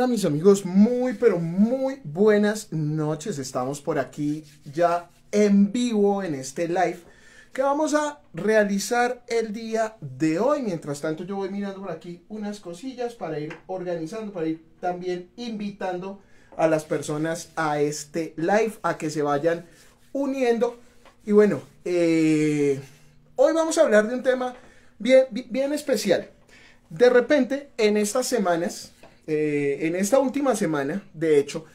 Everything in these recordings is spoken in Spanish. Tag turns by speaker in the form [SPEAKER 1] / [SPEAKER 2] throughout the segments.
[SPEAKER 1] Hola mis amigos, muy pero muy buenas noches. Estamos por aquí ya en vivo en este live que vamos a realizar el día de hoy. Mientras tanto yo voy mirando por aquí unas cosillas para ir organizando, para ir también invitando a las personas a este live, a que se vayan uniendo. Y bueno, eh, hoy vamos a hablar de un tema bien, bien especial. De repente, en estas semanas, eh, en esta última semana, de hecho,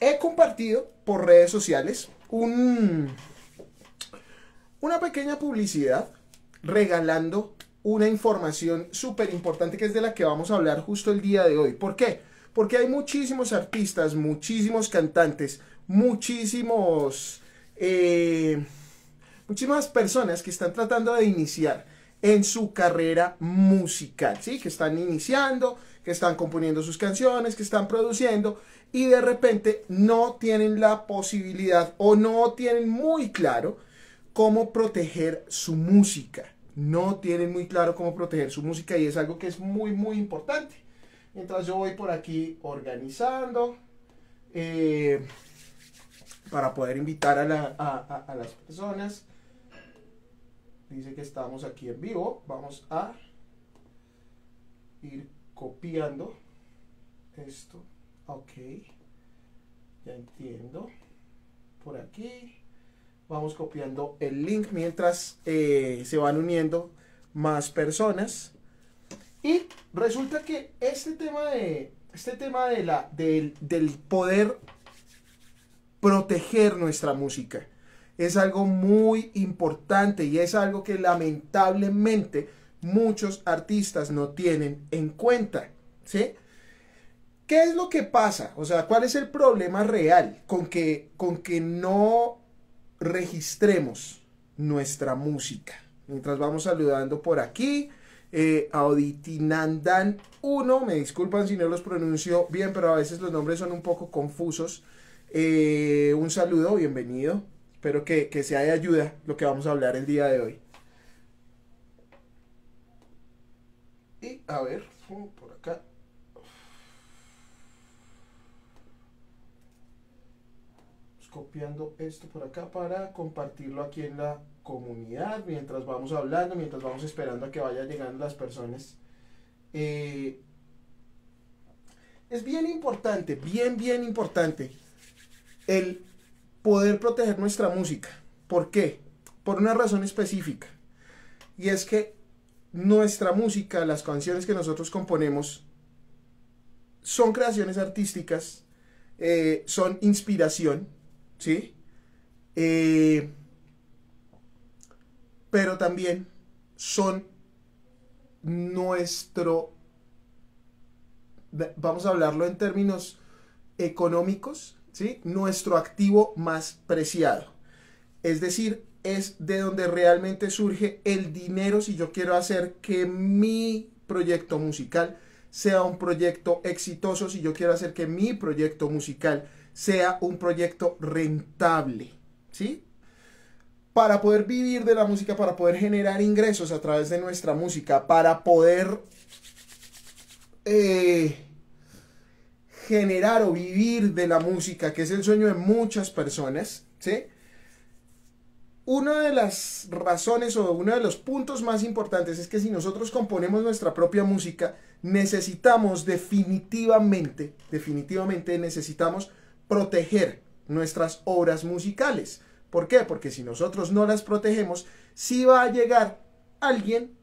[SPEAKER 1] he compartido por redes sociales un, una pequeña publicidad regalando una información súper importante que es de la que vamos a hablar justo el día de hoy. ¿Por qué? Porque hay muchísimos artistas, muchísimos cantantes, muchísimos, eh, muchísimas personas que están tratando de iniciar en su carrera musical, ¿sí? Que están iniciando, que están componiendo sus canciones, que están produciendo y de repente no tienen la posibilidad o no tienen muy claro cómo proteger su música. No tienen muy claro cómo proteger su música y es algo que es muy, muy importante. Mientras yo voy por aquí organizando eh, para poder invitar a, a las personas. Dice que estamos aquí en vivo. Vamos a ir copiando esto. Ok. Ya entiendo. Por aquí. Vamos copiando el link mientras eh, se van uniendo más personas. Y resulta que este tema de este tema de la, del poder proteger nuestra música es algo muy importante y es algo que lamentablemente muchos artistas no tienen en cuenta, ¿Qué es lo que pasa? O sea, ¿cuál es el problema real con que, con que no registremos nuestra música? Mientras vamos saludando por aquí, eh, Auditinandan 1, me disculpan si no los pronuncio bien, pero a veces los nombres son un poco confusos. Eh, un saludo, bienvenido. Espero que, que sea de ayuda lo que vamos a hablar el día de hoy. A ver, uh, por acá. copiando esto por acá para compartirlo aquí en la comunidad mientras vamos hablando, mientras vamos esperando a que vayan llegando las personas. Eh, es bien importante, bien, bien importante el poder proteger nuestra música. ¿Por qué? Por una razón específica. Y es que nuestra música, las canciones que nosotros componemos, son creaciones artísticas, eh, son inspiración, ¿sí? Eh, pero también son nuestro, vamos a hablarlo en términos económicos, ¿sí? Nuestro activo más preciado. Es decir, es de donde realmente surge el dinero si yo quiero hacer que mi proyecto musical sea un proyecto exitoso, si yo quiero hacer que mi proyecto musical sea un proyecto rentable, ¿sí? Para poder vivir de la música, para poder generar ingresos a través de nuestra música, para poder eh, generar o vivir de la música, que es el sueño de muchas personas, ¿sí? Una de las razones o uno de los puntos más importantes es que si nosotros componemos nuestra propia música, necesitamos definitivamente, definitivamente necesitamos proteger nuestras obras musicales. ¿Por qué? Porque si nosotros no las protegemos, sí va a llegar alguien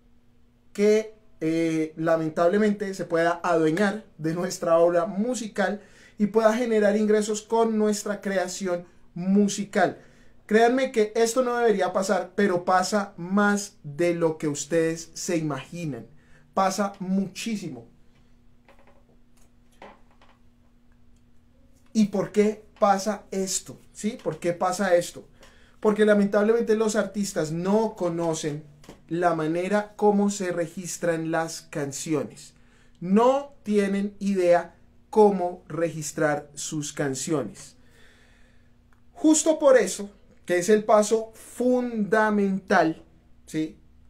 [SPEAKER 1] que eh, lamentablemente se pueda adueñar de nuestra obra musical y pueda generar ingresos con nuestra creación musical. Créanme que esto no debería pasar, pero pasa más de lo que ustedes se imaginan. Pasa muchísimo. ¿Y por qué pasa esto? ¿Sí? ¿Por qué pasa esto? Porque lamentablemente los artistas no conocen la manera como se registran las canciones. No tienen idea cómo registrar sus canciones. Justo por eso que es el paso fundamental,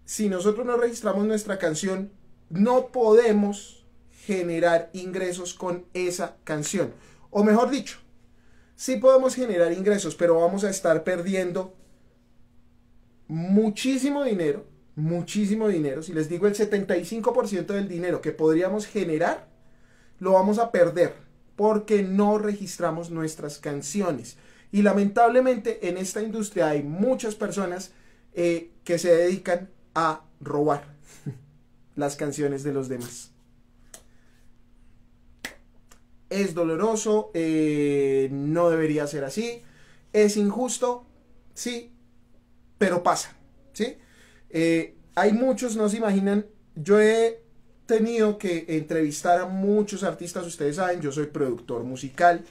[SPEAKER 1] Si nosotros no registramos nuestra canción, no podemos generar ingresos con esa canción. O mejor dicho, sí podemos generar ingresos, pero vamos a estar perdiendo muchísimo dinero, muchísimo dinero. Si les digo el 75% del dinero que podríamos generar, lo vamos a perder porque no registramos nuestras canciones. Y lamentablemente en esta industria hay muchas personas eh, que se dedican a robar las canciones de los demás. Es doloroso, eh, no debería ser así, es injusto, sí, pero pasa, ¿sí? Eh, hay muchos, no se imaginan, yo he tenido que entrevistar a muchos artistas, ustedes saben, yo soy productor musical,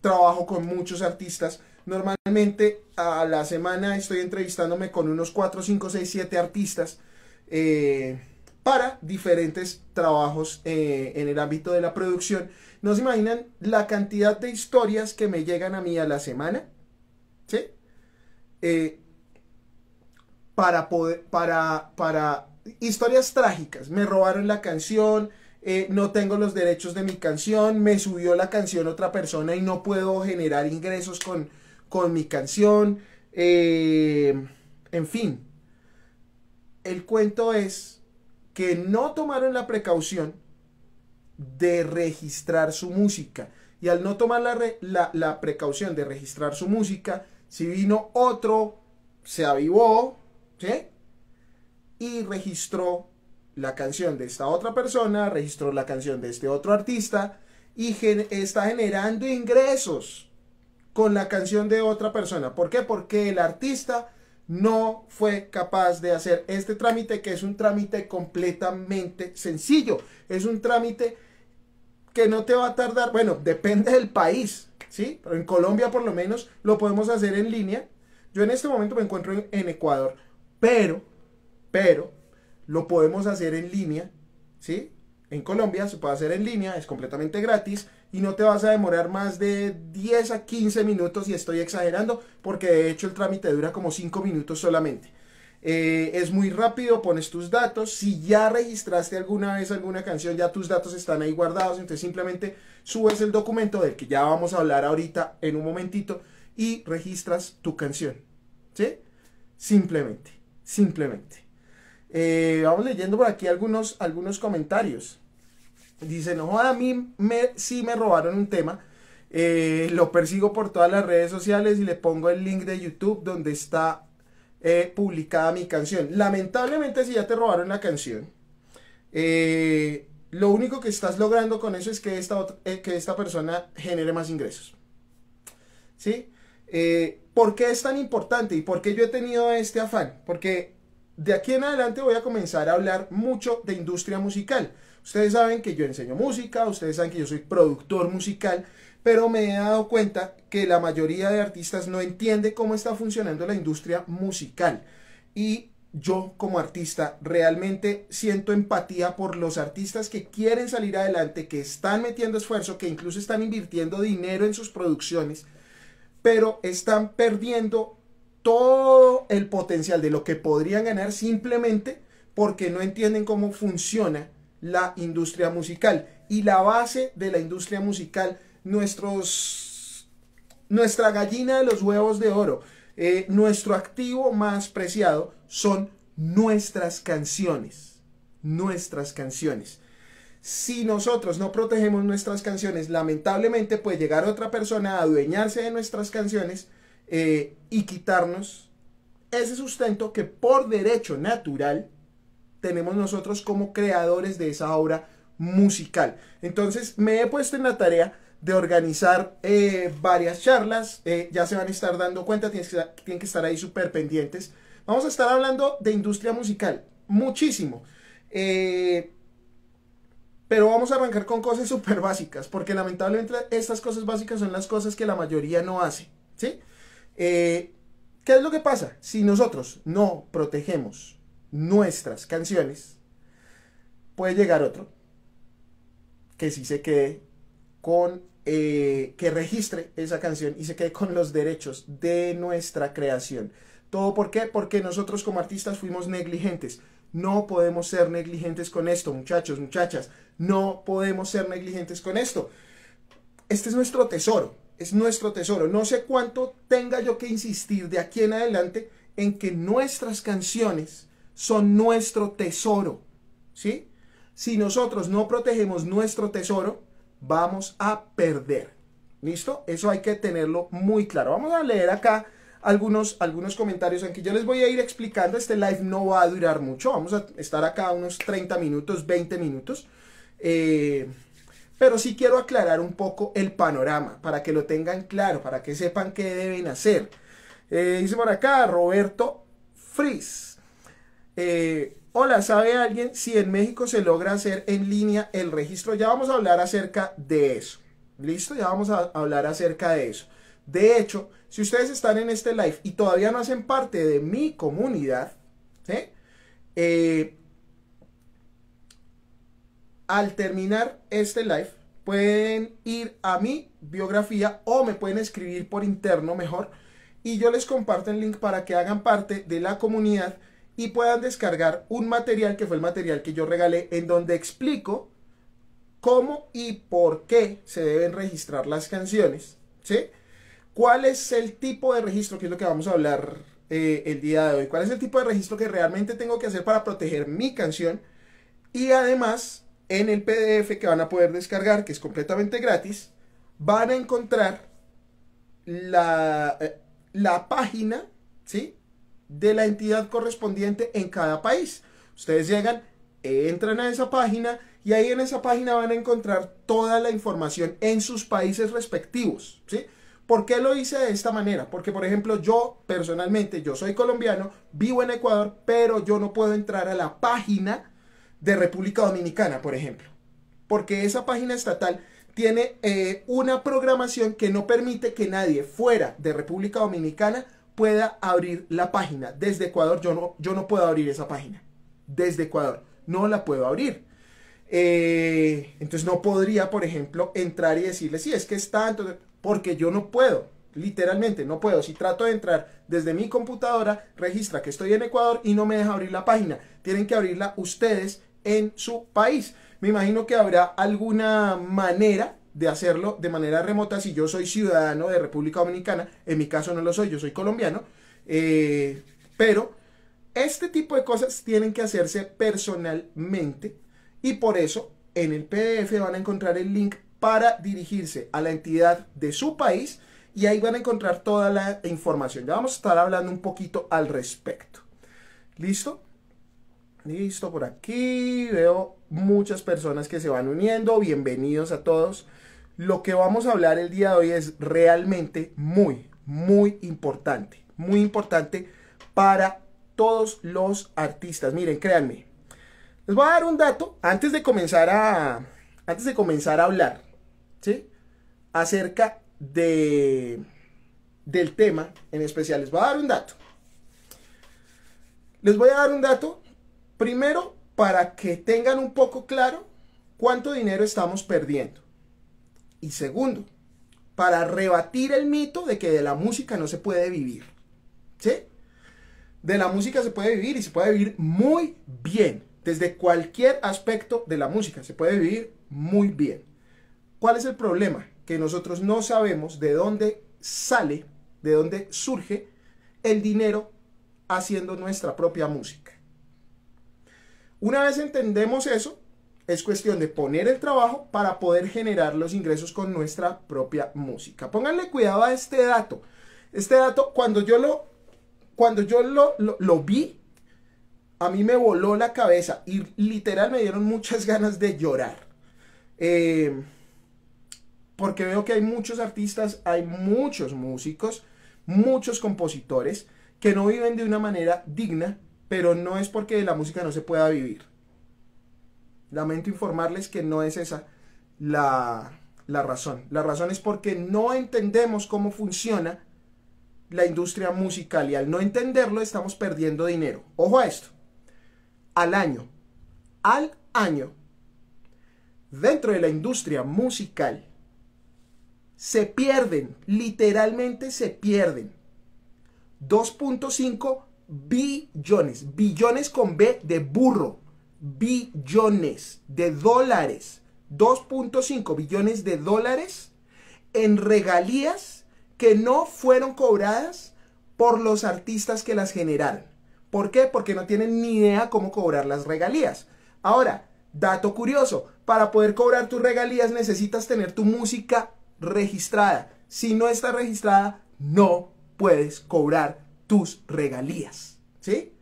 [SPEAKER 1] trabajo con muchos artistas. Normalmente a la semana estoy entrevistándome con unos 4, 5, 6, 7 artistas eh, para diferentes trabajos eh, en el ámbito de la producción. No se imaginan la cantidad de historias que me llegan a mí a la semana. ¿Sí? Eh, para poder, para, para historias trágicas. Me robaron la canción, eh, no tengo los derechos de mi canción, me subió la canción otra persona y no puedo generar ingresos con, con mi canción, eh, en fin. El cuento es que no tomaron la precaución de registrar su música. Y al no tomar la, precaución de registrar su música, si vino otro, se avivó, Y registró la canción de esta otra persona, registró la canción de este otro artista y está generando ingresos con la canción de otra persona. ¿Por qué? Porque el artista no fue capaz de hacer este trámite que es un trámite completamente sencillo. Es un trámite que no te va a tardar, bueno, depende del país, ¿sí? Pero en Colombia por lo menos lo podemos hacer en línea. Yo en este momento me encuentro en Ecuador, pero, pero, lo podemos hacer en línea, ¿sí? En Colombia se puede hacer en línea, es completamente gratis y no te vas a demorar más de 10 a 15 minutos, y estoy exagerando, porque de hecho el trámite dura como 5 minutos solamente. Eh, es muy rápido, pones tus datos. Si ya registraste alguna vez alguna canción, ya tus datos están ahí guardados. Entonces simplemente subes el documento del que ya vamos a hablar ahorita en un momentito y registras tu canción. ¿Sí? Simplemente, simplemente. Eh, vamos leyendo por aquí algunos, algunos comentarios. Dice, no a mí me, sí me robaron un tema. Eh, lo persigo por todas las redes sociales y le pongo el link de YouTube donde está eh, publicada mi canción. Lamentablemente si ya te robaron la canción, lo único que estás logrando con eso es que esta, que esta persona genere más ingresos. ¿Sí? ¿Por qué es tan importante y por qué yo he tenido este afán? Porque de aquí en adelante voy a comenzar a hablar mucho de industria musical. Ustedes saben que yo enseño música, ustedes saben que yo soy productor musical, pero me he dado cuenta que la mayoría de artistas no entiende cómo está funcionando la industria musical. Y yo como artista realmente siento empatía por los artistas que quieren salir adelante, que están metiendo esfuerzo, que incluso están invirtiendo dinero en sus producciones, pero están perdiendo todo el potencial de lo que podrían ganar simplemente porque no entienden cómo funciona la industria musical y la base de la industria musical, nuestros, nuestra gallina de los huevos de oro, eh, nuestro activo más preciado son nuestras canciones, nuestras canciones. Si nosotros no protegemos nuestras canciones, lamentablemente puede llegar otra persona a adueñarse de nuestras canciones eh, y quitarnos ese sustento que por derecho natural tenemos nosotros como creadores de esa obra musical. Entonces me he puesto en la tarea de organizar eh, varias charlas, eh, ya se van a estar dando cuenta, tienen que, estar, ahí súper pendientes. Vamos a estar hablando de industria musical, muchísimo. pero vamos a arrancar con cosas súper básicas, porque lamentablemente estas cosas básicas son las cosas que la mayoría no hace, ¿sí? Eh, ¿Qué es lo que pasa? Si nosotros no protegemos nuestras canciones, puede llegar otro que sí se quede con, eh, que registre esa canción y se quede con los derechos de nuestra creación. ¿Todo por qué? Porque nosotros como artistas fuimos negligentes. No podemos ser negligentes con esto, muchachos, muchachas. No podemos ser negligentes con esto. Este es nuestro tesoro es nuestro tesoro. No sé cuánto tenga yo que insistir de aquí en adelante en que nuestras canciones son nuestro tesoro. ¿Sí? Si nosotros no protegemos nuestro tesoro, vamos a perder. ¿Listo? Eso hay que tenerlo muy claro. Vamos a leer acá algunos, algunos comentarios, que yo les voy a ir explicando, este live no va a durar mucho, vamos a estar acá unos 30 minutos, 20 minutos. Eh, pero sí quiero aclarar un poco el panorama para que lo tengan claro, para que sepan qué deben hacer. Eh, dice por acá Roberto Fris eh, Hola, ¿sabe alguien si en México se logra hacer en línea el registro? Ya vamos a hablar acerca de eso. ¿Listo? Ya vamos a hablar acerca de eso. De hecho, si ustedes están en este live y todavía no hacen parte de mi comunidad, ¿sí? Eh, al terminar este live, pueden ir a mi biografía o me pueden escribir por interno mejor y yo les comparto el link para que hagan parte de la comunidad y puedan descargar un material que fue el material que yo regalé en donde explico cómo y por qué se deben registrar las canciones, ¿sí? ¿Cuál es el tipo de registro que es lo que vamos a hablar eh, el día de hoy? ¿Cuál es el tipo de registro que realmente tengo que hacer para proteger mi canción? Y además, en el PDF que van a poder descargar, que es completamente gratis, van a encontrar eh, la, página, ¿sí? De la entidad correspondiente en cada país. Ustedes llegan, entran a esa página y ahí en esa página van a encontrar toda la información en sus países respectivos, ¿sí? ¿Por qué lo hice de esta manera? Porque, por ejemplo, yo personalmente, yo soy colombiano, vivo en Ecuador, pero yo no puedo entrar a la página de República Dominicana, por ejemplo. Porque esa página estatal tiene eh, una programación que no permite que nadie fuera de República Dominicana pueda abrir la página. Desde Ecuador yo no, yo no puedo abrir esa página. Desde Ecuador no la puedo abrir. Eh, entonces no podría, por ejemplo, entrar y decirle, si es que está, porque yo no puedo. Literalmente, no puedo. Si trato de entrar desde mi computadora, registra que estoy en Ecuador y no me deja abrir la página. Tienen que abrirla ustedes en su país. Me imagino que habrá alguna manera de hacerlo de manera remota si yo soy ciudadano de República Dominicana. En mi caso no lo soy, yo soy colombiano. Eh, pero este tipo de cosas tienen que hacerse personalmente y por eso en el PDF van a encontrar el link para dirigirse a la entidad de su país y ahí van a encontrar toda la información. Ya vamos a estar hablando un poquito al respecto. ¿Listo? Listo, por aquí veo muchas personas que se van uniendo. Bienvenidos a todos. Lo que vamos a hablar el día de hoy es realmente muy, muy importante. Muy importante para todos los artistas. Miren, créanme. Les voy a dar un dato antes de comenzar a, antes de comenzar a hablar, Acerca de, del tema en especial. Les voy a dar un dato. Les voy a dar un dato Primero, para que tengan un poco claro cuánto dinero estamos perdiendo. Y segundo, para rebatir el mito de que de la música no se puede vivir. ¿Sí? De la música se puede vivir y se puede vivir muy bien. Desde cualquier aspecto de la música se puede vivir muy bien. ¿Cuál es el problema? Que nosotros no sabemos de dónde sale, de dónde surge el dinero haciendo nuestra propia música. Una vez entendemos eso, es cuestión de poner el trabajo para poder generar los ingresos con nuestra propia música. Pónganle cuidado a este dato. Este dato, cuando yo lo, cuando yo lo, vi, a mí me voló la cabeza y literal me dieron muchas ganas de llorar. Em, porque veo que hay muchos artistas, hay muchos músicos, muchos compositores que no viven de una manera digna pero no es porque la música no se pueda vivir. Lamento informarles que no es esa la, la razón. La razón es porque no entendemos cómo funciona la industria musical y al no entenderlo estamos perdiendo dinero. Ojo a esto. Al año, al año, dentro de la industria musical, se pierden, literalmente se pierden 2.5 billones, billones con B de burro, billones de dólares, 2.5 billones de dólares en regalías que no fueron cobradas por los artistas que las generaron. ¿Por qué? Porque no tienen ni idea cómo cobrar las regalías. Ahora, dato curioso, para poder cobrar tus regalías necesitas tener tu música registrada. Si no está registrada, no puedes cobrar tus regalías. ¿Sí?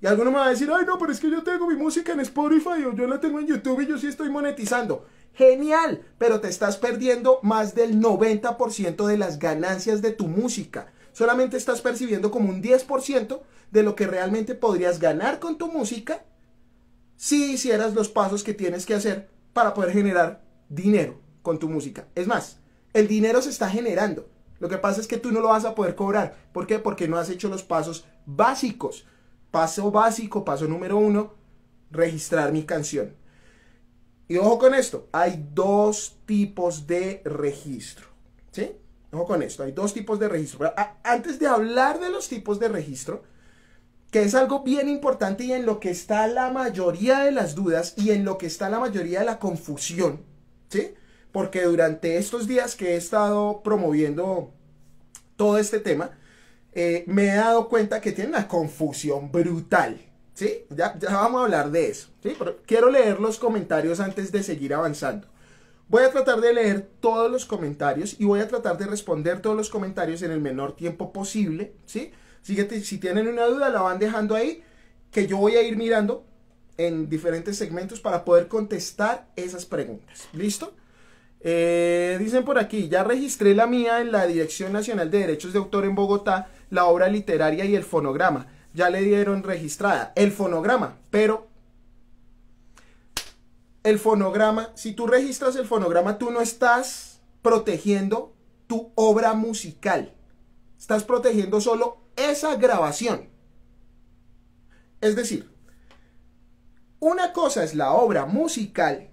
[SPEAKER 1] Y alguno me va a decir, ay, no, pero es que yo tengo mi música en Spotify o yo la tengo en YouTube y yo sí estoy monetizando. Genial, pero te estás perdiendo más del 90% de las ganancias de tu música. Solamente estás percibiendo como un 10% de lo que realmente podrías ganar con tu música si hicieras los pasos que tienes que hacer para poder generar dinero con tu música. Es más, el dinero se está generando. Lo que pasa es que tú no lo vas a poder cobrar. ¿Por qué? Porque no has hecho los pasos básicos. Paso básico, paso número uno, registrar mi canción. Y ojo con esto, hay dos tipos de registro. ¿Sí? Ojo con esto, hay dos tipos de registro. antes de hablar de los tipos de registro, que es algo bien importante y en lo que está la mayoría de las dudas y en lo que está la mayoría de la confusión, ¿sí? porque durante estos días que he estado promoviendo todo este tema, eh, me he dado cuenta que tiene una confusión brutal. ¿Sí? Ya, ya vamos a hablar de eso. ¿sí? quiero leer los comentarios antes de seguir avanzando. Voy a tratar de leer todos los comentarios y voy a tratar de responder todos los comentarios en el menor tiempo posible. ¿sí? Así que si tienen una duda, la van dejando ahí, que yo voy a ir mirando en diferentes segmentos para poder contestar esas preguntas. ¿Listo? Eh, dicen por aquí, ya registré la mía en la Dirección Nacional de Derechos de Autor en Bogotá, la obra literaria y el fonograma. Ya le dieron registrada el fonograma, pero el fonograma, si tú registras el fonograma, tú no estás protegiendo tu obra musical. Estás protegiendo solo esa grabación. Es decir, una cosa es la obra musical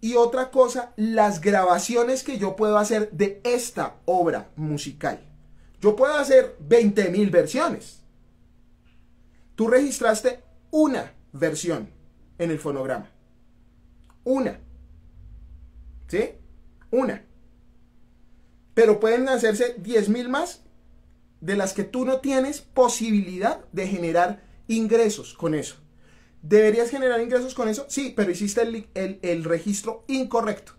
[SPEAKER 1] y otra cosa, las grabaciones que yo puedo hacer de esta obra musical. Yo puedo hacer 20.000 versiones. Tú registraste una versión en el fonograma. Una. ¿Sí? Una. Pero pueden hacerse 10.000 más de las que tú no tienes posibilidad de generar ingresos con eso. ¿Deberías generar ingresos con eso? Sí, pero hiciste el, registro incorrecto.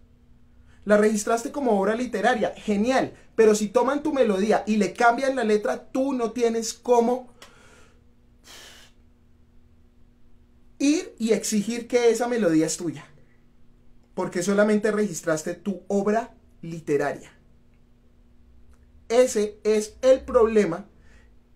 [SPEAKER 1] La registraste como obra literaria, genial, pero si toman tu melodía y le cambian la letra, tú no tienes cómo ir y exigir que esa melodía es tuya, porque solamente registraste tu obra literaria. Ese es el problema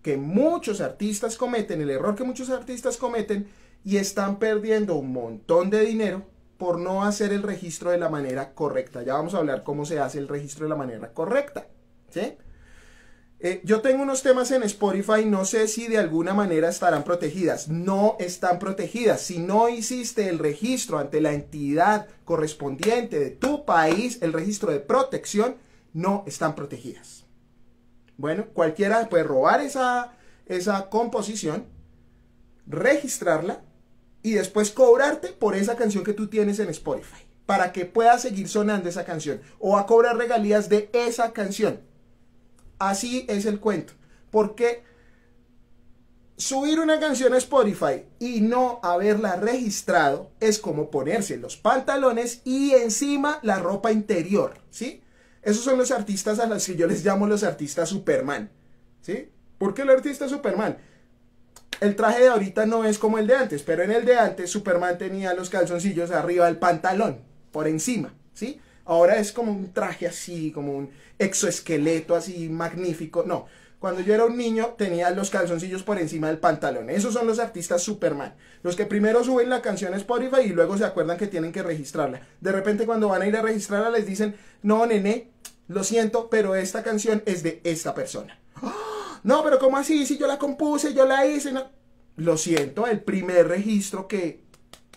[SPEAKER 1] que muchos artistas cometen, el error que muchos artistas cometen y están perdiendo un montón de dinero por no hacer el registro de la manera correcta. Ya vamos a hablar cómo se hace el registro de la manera correcta. Eh, yo tengo unos temas en Spotify, no sé si de alguna manera estarán protegidas. No están protegidas. Si no hiciste el registro ante la entidad correspondiente de tu país, el registro de protección, no están protegidas. Bueno, cualquiera puede robar esa, esa composición, registrarla y después cobrarte por esa canción que tú tienes en Spotify para que pueda seguir sonando esa canción o a cobrar regalías de esa canción. Así es el cuento. Porque subir una canción a Spotify y no haberla registrado es como ponerse los pantalones y encima la ropa interior, ¿sí? Esos son los artistas a los que yo les llamo los artistas Superman, ¿sí? ¿Por qué el artista Superman? el traje de ahorita no es como el de antes, pero en el de antes Superman tenía los calzoncillos arriba del pantalón, por encima, ¿sí? Ahora es como un traje así, como un exoesqueleto así magnífico. No, cuando yo era un niño tenía los calzoncillos por encima del pantalón. Esos son los artistas Superman. Los que primero suben la canción a Spotify y luego se acuerdan que tienen que registrarla. De repente cuando van a ir a registrarla les dicen, no, nene, lo siento, pero esta canción es de esta persona. ¡Ah! no, pero ¿cómo así? Si yo la compuse, yo la hice. No. Lo siento, el primer registro que,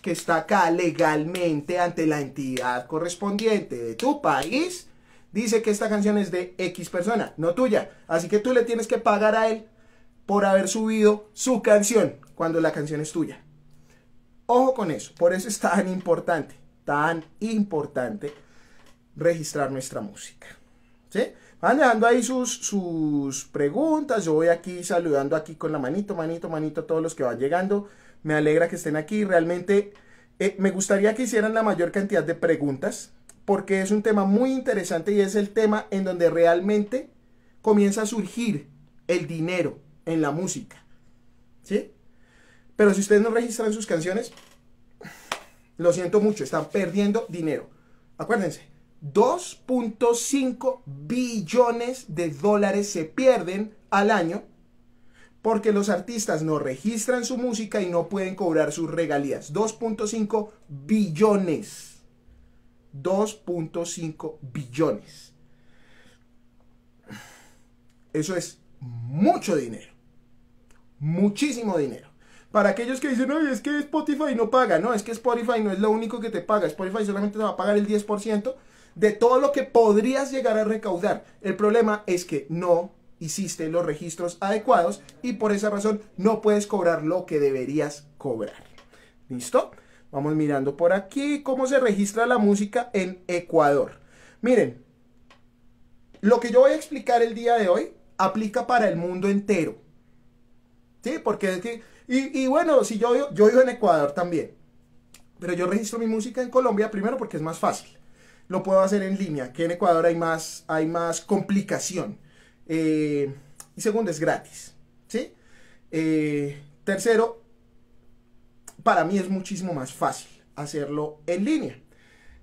[SPEAKER 1] que está acá legalmente ante la entidad correspondiente de tu país dice que esta canción es de X persona, no tuya. Así que tú le tienes que pagar a él por haber subido su canción cuando la canción es tuya. Ojo con eso, por eso es tan importante, tan importante registrar nuestra música. ¿Sí? Van dejando ahí sus, sus preguntas. Yo voy aquí saludando aquí con la manito, manito, manito a todos los que van llegando. Me alegra que estén aquí. Realmente eh, me gustaría que hicieran la mayor cantidad de preguntas porque es un tema muy interesante y es el tema en donde realmente comienza a surgir el dinero en la música. ¿Sí? Pero si ustedes no registran sus canciones, lo siento mucho, están perdiendo dinero. Acuérdense, 2.5 billones de dólares se pierden al año porque los artistas no registran su música y no pueden cobrar sus regalías. 2.5 billones. 2.5 billones. Eso es mucho dinero. Muchísimo dinero. Para aquellos que dicen, oye, es que Spotify no paga. No, es que Spotify no es lo único que te paga. Spotify solamente te va a pagar el 10% de todo lo que podrías llegar a recaudar. El problema es que no hiciste los registros adecuados y por esa razón no puedes cobrar lo que deberías cobrar. ¿Listo? Vamos mirando por aquí cómo se registra la música en Ecuador. Miren, lo que yo voy a explicar el día de hoy aplica para el mundo entero. ¿Sí? Porque es que, y, bueno, si yo, yo vivo en Ecuador también, pero yo registro mi música en Colombia primero porque es más fácil lo puedo hacer en línea, que en Ecuador hay más, hay más complicación. Eh, y segundo, es gratis. Eh, tercero, para mí es muchísimo más fácil hacerlo en línea.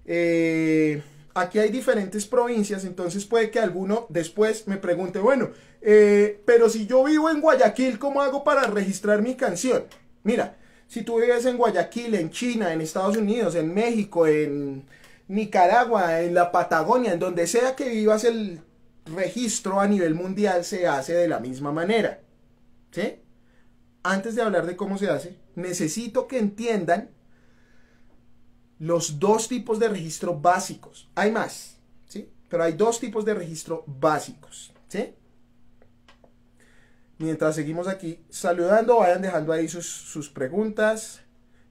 [SPEAKER 1] Eh, aquí hay diferentes provincias, entonces puede que alguno después me pregunte, bueno, pero si yo vivo en Guayaquil, ¿cómo hago para registrar mi canción? Mira, si tú vives en Guayaquil, en China, en Estados Unidos, en México, en Nicaragua, en la Patagonia, en donde sea que vivas, el registro a nivel mundial se hace de la misma manera. ¿Sí? Antes de hablar de cómo se hace, necesito que entiendan los dos tipos de registro básicos. Hay más, ¿sí? Pero hay dos tipos de registro básicos, ¿sí? Mientras seguimos aquí saludando, vayan dejando ahí sus, sus preguntas.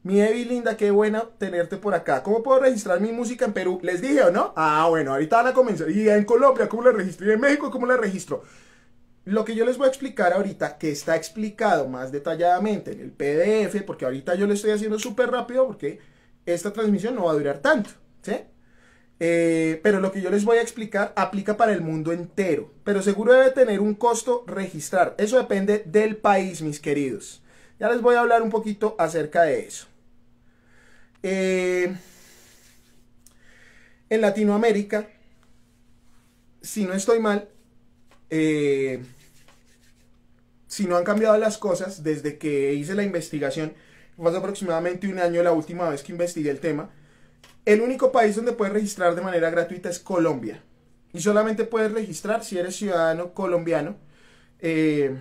[SPEAKER 1] Mi Evi linda, qué bueno tenerte por acá. ¿Cómo puedo registrar mi música en Perú? ¿Les dije o no? Ah, bueno, ahorita van a comenzar. ¿Y en Colombia cómo la registro? ¿Y en México cómo la registro? Lo que yo les voy a explicar ahorita, que está explicado más detalladamente en el PDF, porque ahorita yo lo estoy haciendo súper rápido porque esta transmisión no va a durar tanto, ¿sí? Eh, pero lo que yo les voy a explicar aplica para el mundo entero, pero seguro debe tener un costo registrar. Eso depende del país, mis queridos. Ya les voy a hablar un poquito acerca de eso. Eh, en Latinoamérica, si no estoy mal, eh, si no han cambiado las cosas desde que hice la investigación, hace aproximadamente un año la última vez que investigué el tema, el único país donde puedes registrar de manera gratuita es Colombia. Y solamente puedes registrar si eres ciudadano colombiano eh,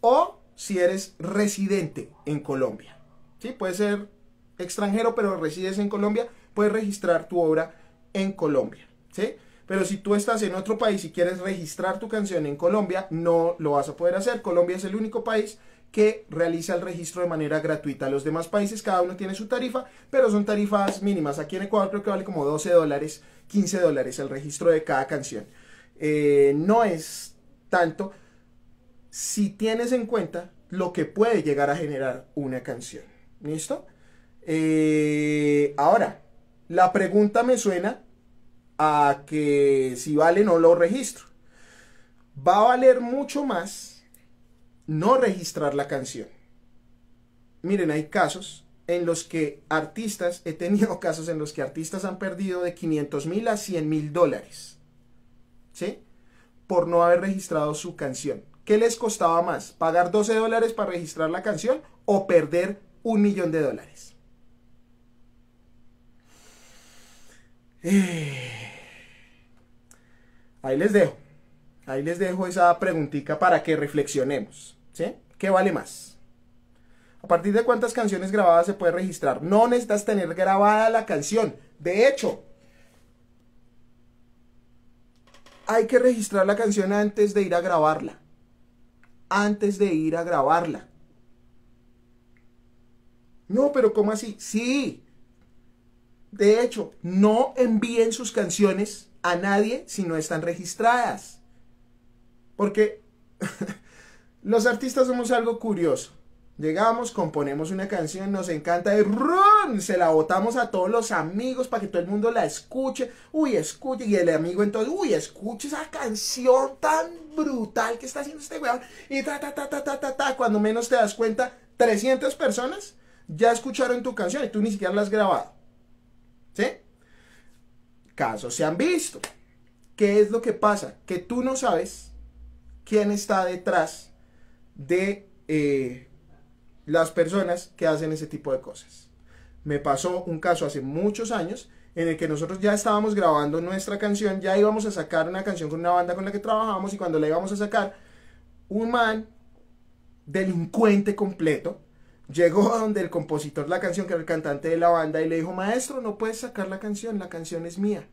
[SPEAKER 1] o si eres residente en Colombia. ¿Sí? Puede ser extranjero pero resides en Colombia, puedes registrar tu obra en Colombia, ¿sí? Pero si tú estás en otro país y quieres registrar tu canción en Colombia, no lo vas a poder hacer. Colombia es el único país que realiza el registro de manera gratuita. Los demás países, cada uno tiene su tarifa, pero son tarifas mínimas. Aquí en Ecuador creo que vale como 12 dólares, 15 dólares el registro de cada canción. Eh, no es tanto si tienes en cuenta lo que puede llegar a generar una canción. ¿Listo? Eh, ahora, la pregunta me suena a que si vale no lo registro. Va a valer mucho más no registrar la canción. Miren, hay casos en los que artistas, he tenido casos en los que artistas han perdido de 500 mil a 100 mil dólares, ¿sí? Por no haber registrado su canción. ¿Qué les costaba más? ¿Pagar 12 dólares para registrar la canción o perder un millón de dólares? Eh. Ahí les dejo. Ahí les dejo esa preguntita para que reflexionemos. ¿Sí? ¿Qué vale más? ¿A partir de cuántas canciones grabadas se puede registrar? No necesitas tener grabada la canción. De hecho, hay que registrar la canción antes de ir a grabarla. Antes de ir a grabarla. No, pero ¿cómo así? Sí, de hecho, no envíen sus canciones a nadie si no están registradas. Porque los artistas somos algo curioso. Llegamos, componemos una canción, nos encanta y se la botamos a todos los amigos para que todo el mundo la escuche. Uy, escuche. Y el amigo entonces, uy, escuche esa canción tan brutal que está haciendo este weón. Y ta, ta, ta, ta, ta, ta, ta. Cuando menos te das cuenta, 300 personas ya escucharon tu canción y tú ni siquiera la has grabado. ¿Sí? Casos se han visto. ¿Qué es lo que pasa? Que tú no sabes quién está detrás de eh, las personas que hacen ese tipo de cosas. Me pasó un caso hace muchos años en el que nosotros ya estábamos grabando nuestra canción, ya íbamos a sacar una canción con una banda con la que trabajábamos y cuando la íbamos a sacar, un man delincuente completo Llegó a donde el compositor la canción, que era el cantante de la banda, y le dijo, maestro, no puedes sacar la canción, la canción es mía.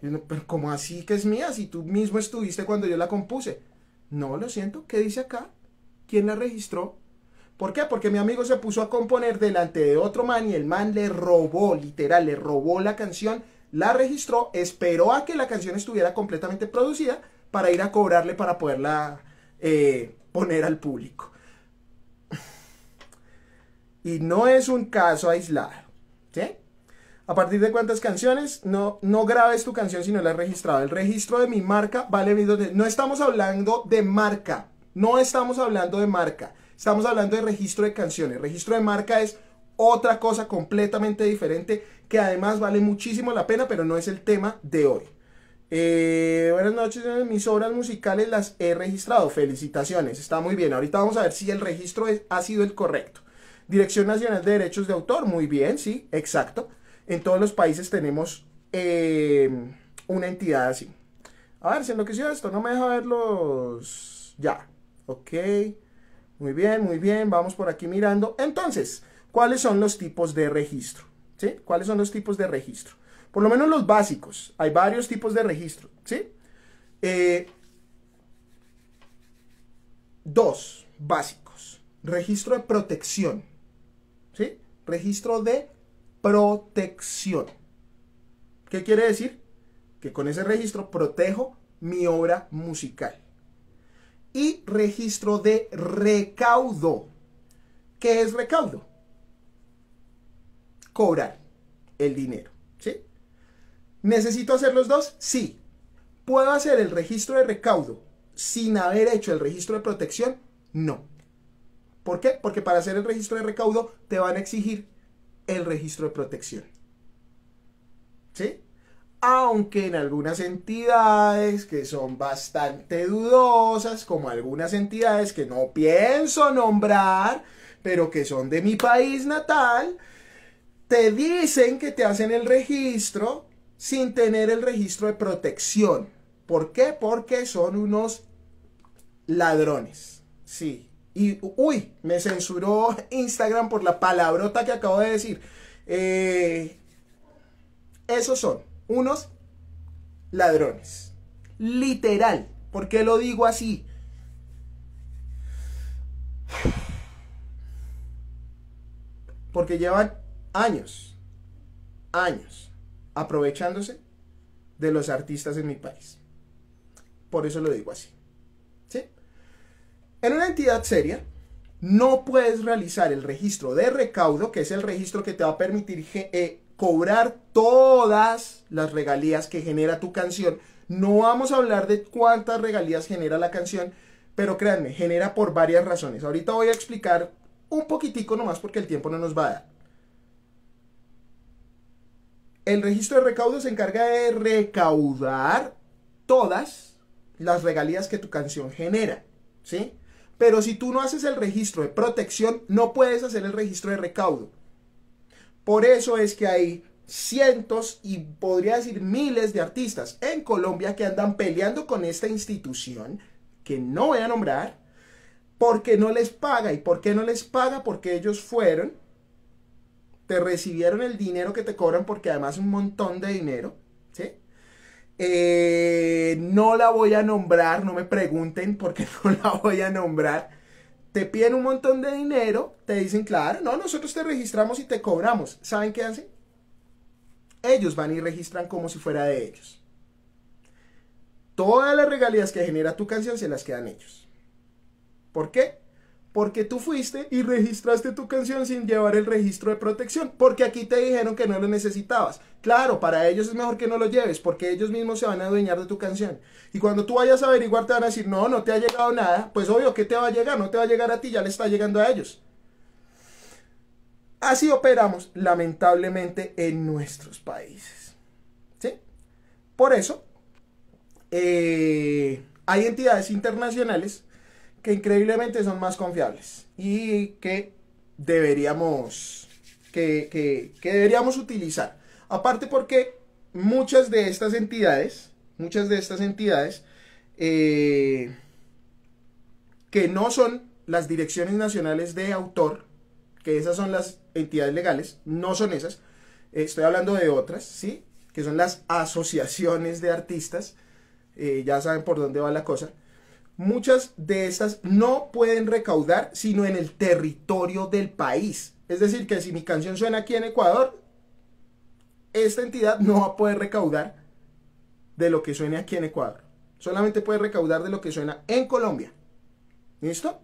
[SPEAKER 1] pero ¿cómo así que es mía? Si tú mismo estuviste cuando yo la compuse. No, lo siento, ¿qué dice acá? ¿Quién la registró? ¿Por qué? Porque mi amigo se puso a componer delante de otro man y el man le robó, literal, le robó la canción, la registró, esperó a que la canción estuviera completamente producida para ir a cobrarle para poderla eh, poner al público. Y no es un caso aislado. ¿Sí? ¿A partir de cuántas canciones? No, no grabes tu canción si no la has registrado. El registro de mi marca vale mil No estamos hablando de marca. No estamos hablando de marca. Estamos hablando de registro de canciones. Registro de marca es otra cosa completamente diferente que además vale muchísimo la pena, pero no es el tema de hoy. Eh, buenas noches, mis obras musicales las he registrado. Felicitaciones, está muy bien. Ahorita vamos a ver si el registro ha sido el correcto. Dirección Nacional de Derechos de Autor, muy bien, sí, exacto. En todos los países tenemos eh, una entidad así. A ver, se enloqueció esto, no me deja ver los... Ya, ok. Muy bien, muy bien, vamos por aquí mirando. Entonces, ¿cuáles son los tipos de registro? ¿Sí? ¿Cuáles son los tipos de registro? Por lo menos los básicos. Hay varios tipos de registro, ¿sí? Eh, dos básicos. Registro de protección registro de protección. ¿Qué quiere decir? Que con ese registro protejo mi obra musical. Y registro de recaudo. ¿Qué es recaudo? Cobrar el dinero. ¿sí? ¿Necesito hacer los dos? Sí. ¿Puedo hacer el registro de recaudo sin haber hecho el registro de protección? No. ¿Por qué? Porque para hacer el registro de recaudo te van a exigir el registro de protección. ¿Sí? Aunque en algunas entidades que son bastante dudosas, como algunas entidades que no pienso nombrar, pero que son de mi país natal, te dicen que te hacen el registro sin tener el registro de protección. ¿Por qué? Porque son unos ladrones. Sí, y, uy, me censuró Instagram por la palabrota que acabo de decir. Eh, esos son unos ladrones. Literal. ¿Por qué lo digo así? Porque llevan años, años, aprovechándose de los artistas en mi país. Por eso lo digo así. En una entidad seria, no puedes realizar el registro de recaudo, que es el registro que te va a permitir eh, cobrar todas las regalías que genera tu canción. No vamos a hablar de cuántas regalías genera la canción, pero créanme, genera por varias razones. Ahorita voy a explicar un poquitico nomás porque el tiempo no nos va a dar. El registro de recaudo se encarga de recaudar todas las regalías que tu canción genera, ¿sí? Pero si tú no haces el registro de protección, no puedes hacer el registro de recaudo. Por eso es que hay cientos y podría decir miles de artistas en Colombia que andan peleando con esta institución, que no voy a nombrar, porque no les paga. ¿Y por qué no les paga? Porque ellos fueron, te recibieron el dinero que te cobran, porque además un montón de dinero eh, no la voy a nombrar, no me pregunten porque no la voy a nombrar. Te piden un montón de dinero, te dicen, claro, no, nosotros te registramos y te cobramos. ¿Saben qué hacen? Ellos van y registran como si fuera de ellos. Todas las regalías que genera tu canción se las quedan ellos. ¿Por qué? porque tú fuiste y registraste tu canción sin llevar el registro de protección, porque aquí te dijeron que no lo necesitabas. Claro, para ellos es mejor que no lo lleves, porque ellos mismos se van a adueñar de tu canción. Y cuando tú vayas a averiguar, te van a decir, no, no te ha llegado nada. Pues obvio, que te va a llegar? No te va a llegar a ti, ya le está llegando a ellos. Así operamos, lamentablemente, en nuestros países. ¿Sí? Por eso, eh, hay entidades internacionales que increíblemente son más confiables y que deberíamos, que, deberíamos utilizar. Aparte porque muchas de estas entidades, muchas de estas entidades eh, que no son las direcciones nacionales de autor, que esas son las entidades legales, no son esas, estoy hablando de otras, ¿sí? Que son las asociaciones de artistas, eh, ya saben por dónde va la cosa muchas de estas no pueden recaudar sino en el territorio del país. Es decir, que si mi canción suena aquí en Ecuador, esta entidad no va a poder recaudar de lo que suene aquí en Ecuador. Solamente puede recaudar de lo que suena en Colombia. ¿Listo?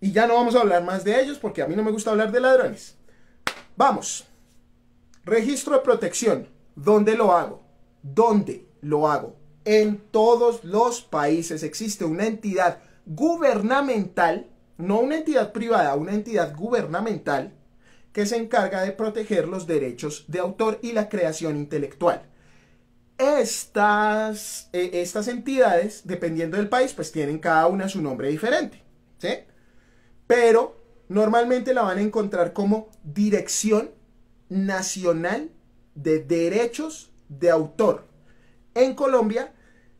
[SPEAKER 1] Y ya no vamos a hablar más de ellos porque a mí no me gusta hablar de ladrones. Vamos. Registro de protección. ¿Dónde lo hago? ¿Dónde lo hago? en todos los países existe una entidad gubernamental, no una entidad privada, una entidad gubernamental que se encarga de proteger los derechos de autor y la creación intelectual. Estas, eh, estas entidades, dependiendo del país, pues tienen cada una su nombre diferente, ¿sí? Pero normalmente la van a encontrar como Dirección Nacional de Derechos de Autor. En Colombia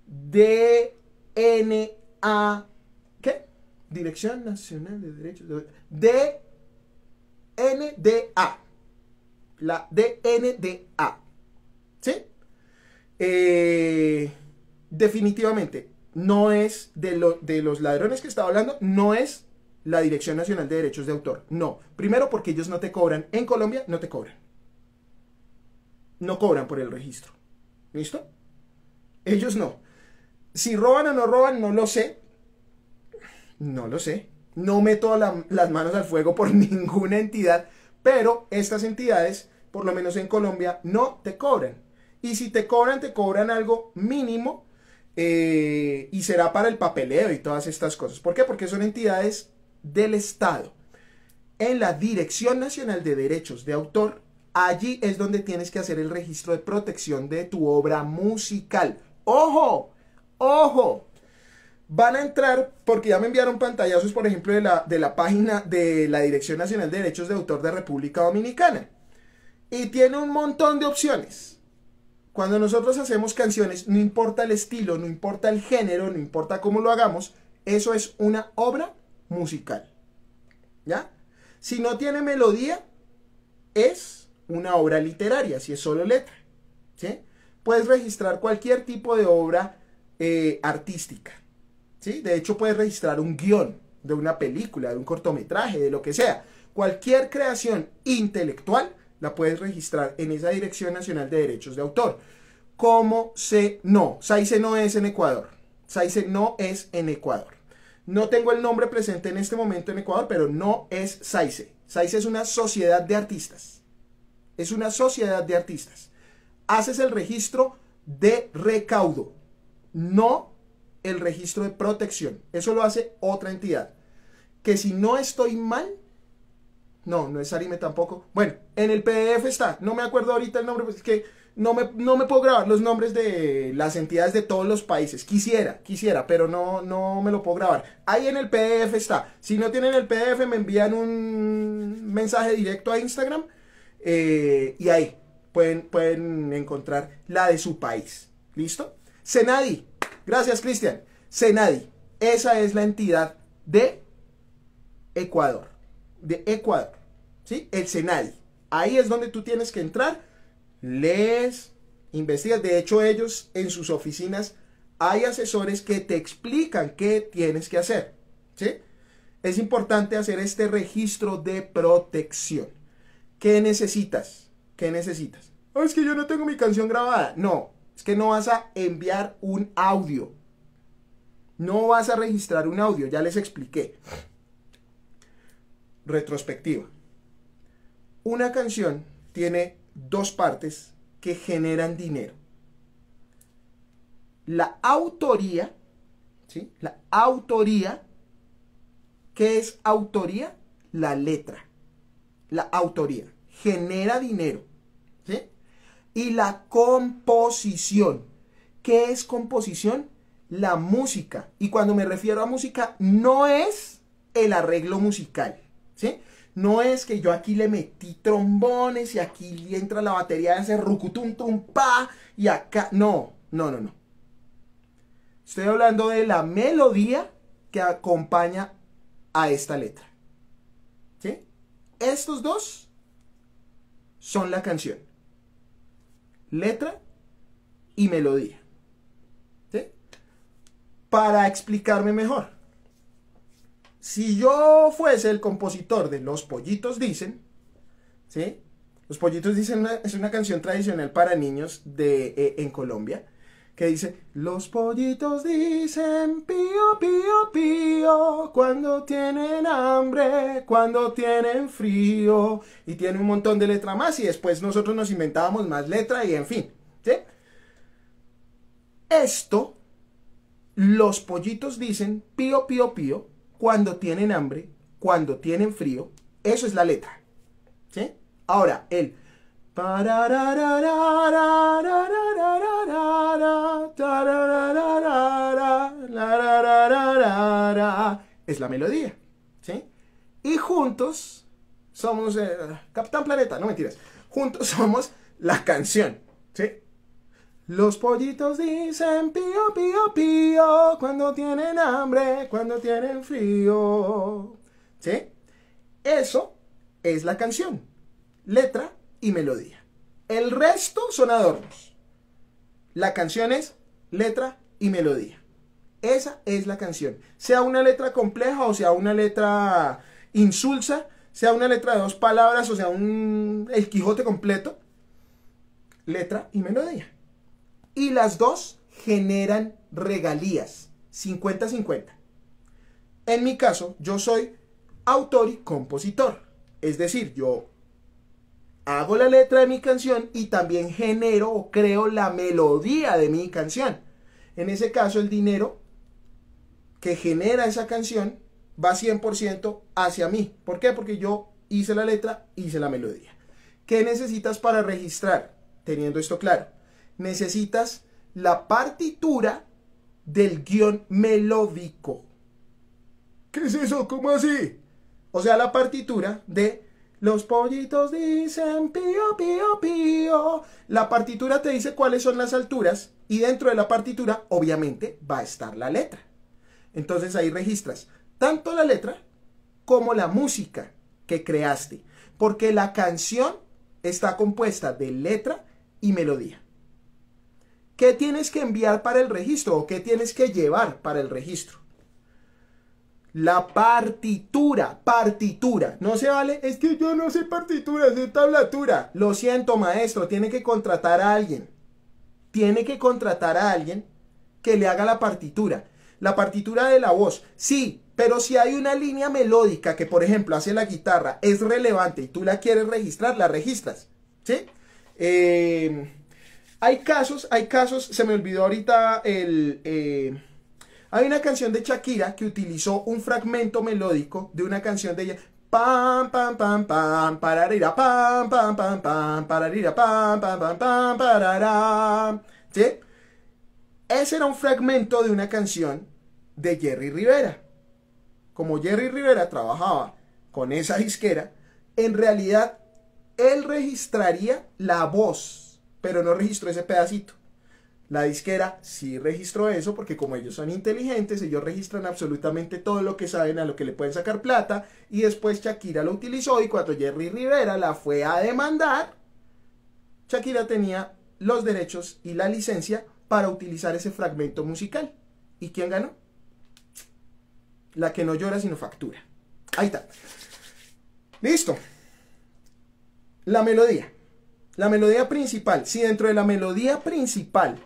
[SPEAKER 1] DNA. ¿Qué? Dirección Nacional de Derechos. De, DNDA. La DNDA. ¿Sí? Eh, definitivamente, no es de, de los ladrones que estaba hablando, no es la Dirección Nacional de Derechos de Autor. No. Primero porque ellos no te cobran. En Colombia no te cobran. No cobran por el registro. ¿Listo? Ellos no. Si roban o no roban, no lo sé. No lo sé. No meto las manos al fuego por ninguna entidad, pero estas entidades, por lo menos en Colombia, no te cobran. Y si te cobran, te cobran algo mínimo eh, y será para el papeleo y todas estas cosas. ¿Por qué? Porque son entidades del Estado. En la Dirección Nacional de Derechos de Autor, allí es donde tienes que hacer el registro de protección de tu obra musical. ¡Ojo! Ojo, van a entrar, porque ya me enviaron pantallazos, por ejemplo, de la, de la página de la Dirección Nacional de Derechos de Autor de República Dominicana. Y tiene un montón de opciones. Cuando nosotros hacemos canciones, no importa el estilo, no importa el género, no importa cómo lo hagamos, eso es una obra musical. ¿Ya? Si no tiene melodía, es una obra literaria, si es solo letra. ¿Sí? Puedes registrar cualquier tipo de obra eh, artística. ¿sí? De hecho, puedes registrar un guión de una película, de un cortometraje, de lo que sea. Cualquier creación intelectual la puedes registrar en esa Dirección Nacional de Derechos de Autor. ¿Cómo se no? SAICE no es en Ecuador. SAICE no es en Ecuador. No tengo el nombre presente en este momento en Ecuador, pero no es SAICE. SAICE es una sociedad de artistas. Es una sociedad de artistas. Haces el registro de recaudo no el registro de protección. Eso lo hace otra entidad. Que si no estoy mal, no, no es Arime tampoco. Bueno, en el PDF está, no me acuerdo ahorita el nombre, pues es que no me, no me puedo grabar los nombres de las entidades de todos los países. Quisiera, quisiera, pero no, no me lo puedo grabar. Ahí en el PDF está. Si no tienen el PDF, me envían un mensaje directo a Instagram eh, y ahí pueden, pueden encontrar la de su país. ¿Listo? Senadi. Gracias, Cristian. Senadi. Esa es la entidad de Ecuador. De Ecuador. ¿Sí? El Senadi. Ahí es donde tú tienes que entrar. Les investigas. De hecho, ellos en sus oficinas hay asesores que te explican qué tienes que hacer. ¿Sí? Es importante hacer este registro de protección. ¿Qué necesitas? ¿Qué necesitas? Oh, es que yo no tengo mi canción grabada. No, es que no vas a enviar un audio. No vas a registrar un audio, ya les expliqué. Retrospectiva. Una canción tiene dos partes que generan dinero. La autoría, ¿sí? La autoría, ¿qué es autoría? La letra. La autoría genera dinero y la composición. ¿Qué es composición? La música. Y cuando me refiero a música, no es el arreglo musical, ¿sí? No es que yo aquí le metí trombones y aquí entra la batería de ese rucutum pa y acá. No, no, no, no. Estoy hablando de la melodía que acompaña a esta letra. ¿Sí? Estos dos son la canción letra y melodía. ¿sí? Para explicarme mejor. Si yo fuese el compositor de Los Pollitos Dicen, ¿sí? Los Pollitos Dicen es una canción tradicional para niños de, eh, en Colombia que dice, los pollitos dicen pío, pío, pío, cuando tienen hambre, cuando tienen frío, y tiene un montón de letra más y después nosotros nos inventábamos más letra y en fin, ¿sí? Esto, los pollitos dicen pío, pío, pío, cuando tienen hambre, cuando tienen frío, eso es la letra, ¿sí? Ahora, el es la melodía, ¿sí? Y juntos somos Capitán Planeta, no mentiras. Juntos somos la canción, ¿sí? Los pollitos dicen pío, pío, pío, cuando tienen hambre, cuando tienen frío. ¿Sí? Eso es la canción. Letra y melodía. El resto son adornos. La canción es letra y melodía. Esa es la canción. Sea una letra compleja o sea una letra insulsa, sea una letra de dos palabras o sea un El Quijote completo, letra y melodía. Y las dos generan regalías, 50-50. En mi caso, yo soy autor y compositor. Es decir, yo hago la letra de mi canción y también genero o creo la melodía de mi canción. En ese caso, el dinero que genera esa canción va 100% hacia mí. ¿Por qué? Porque yo hice la letra, hice la melodía. ¿Qué necesitas para registrar? Teniendo esto claro, necesitas la partitura del guión melódico. ¿Qué es eso? ¿Cómo así? O sea, la partitura de los pollitos dicen pío, pío, pío. La partitura te dice cuáles son las alturas y dentro de la partitura obviamente va a estar la letra. Entonces ahí registras tanto la letra como la música que creaste, porque la canción está compuesta de letra y melodía. ¿Qué tienes que enviar para el registro o qué tienes que llevar para el registro? la partitura, partitura. No se vale, es que yo no sé partitura, de tablatura. Lo siento, maestro, tiene que contratar a alguien. Tiene que contratar a alguien que le haga la partitura. La partitura de la voz, sí, pero si hay una línea melódica que, por ejemplo, hace la guitarra, es relevante y tú la quieres registrar, la registras. ¿Sí? Eh, hay casos, hay casos, se me olvidó ahorita el... Eh, hay una canción de Shakira que utilizó un fragmento melódico de una canción de ella. Pam, pam, pam, pam, pararira, pam, pam, pam, pam, pararira, pam, pam, pam, pam, parará. ¿Sí? Ese era un fragmento de una canción de Jerry Rivera. Como Jerry Rivera trabajaba con esa disquera, en realidad él registraría la voz, pero no registró ese pedacito. La disquera sí registró eso porque como ellos son inteligentes, ellos registran absolutamente todo lo que saben a lo que le pueden sacar plata y después Shakira lo utilizó y cuando Jerry Rivera la fue a demandar, Shakira tenía los derechos y la licencia para utilizar ese fragmento musical. ¿Y quién ganó? La que no llora sino factura. Ahí está. Listo. La melodía. La melodía principal. Si dentro de la melodía principal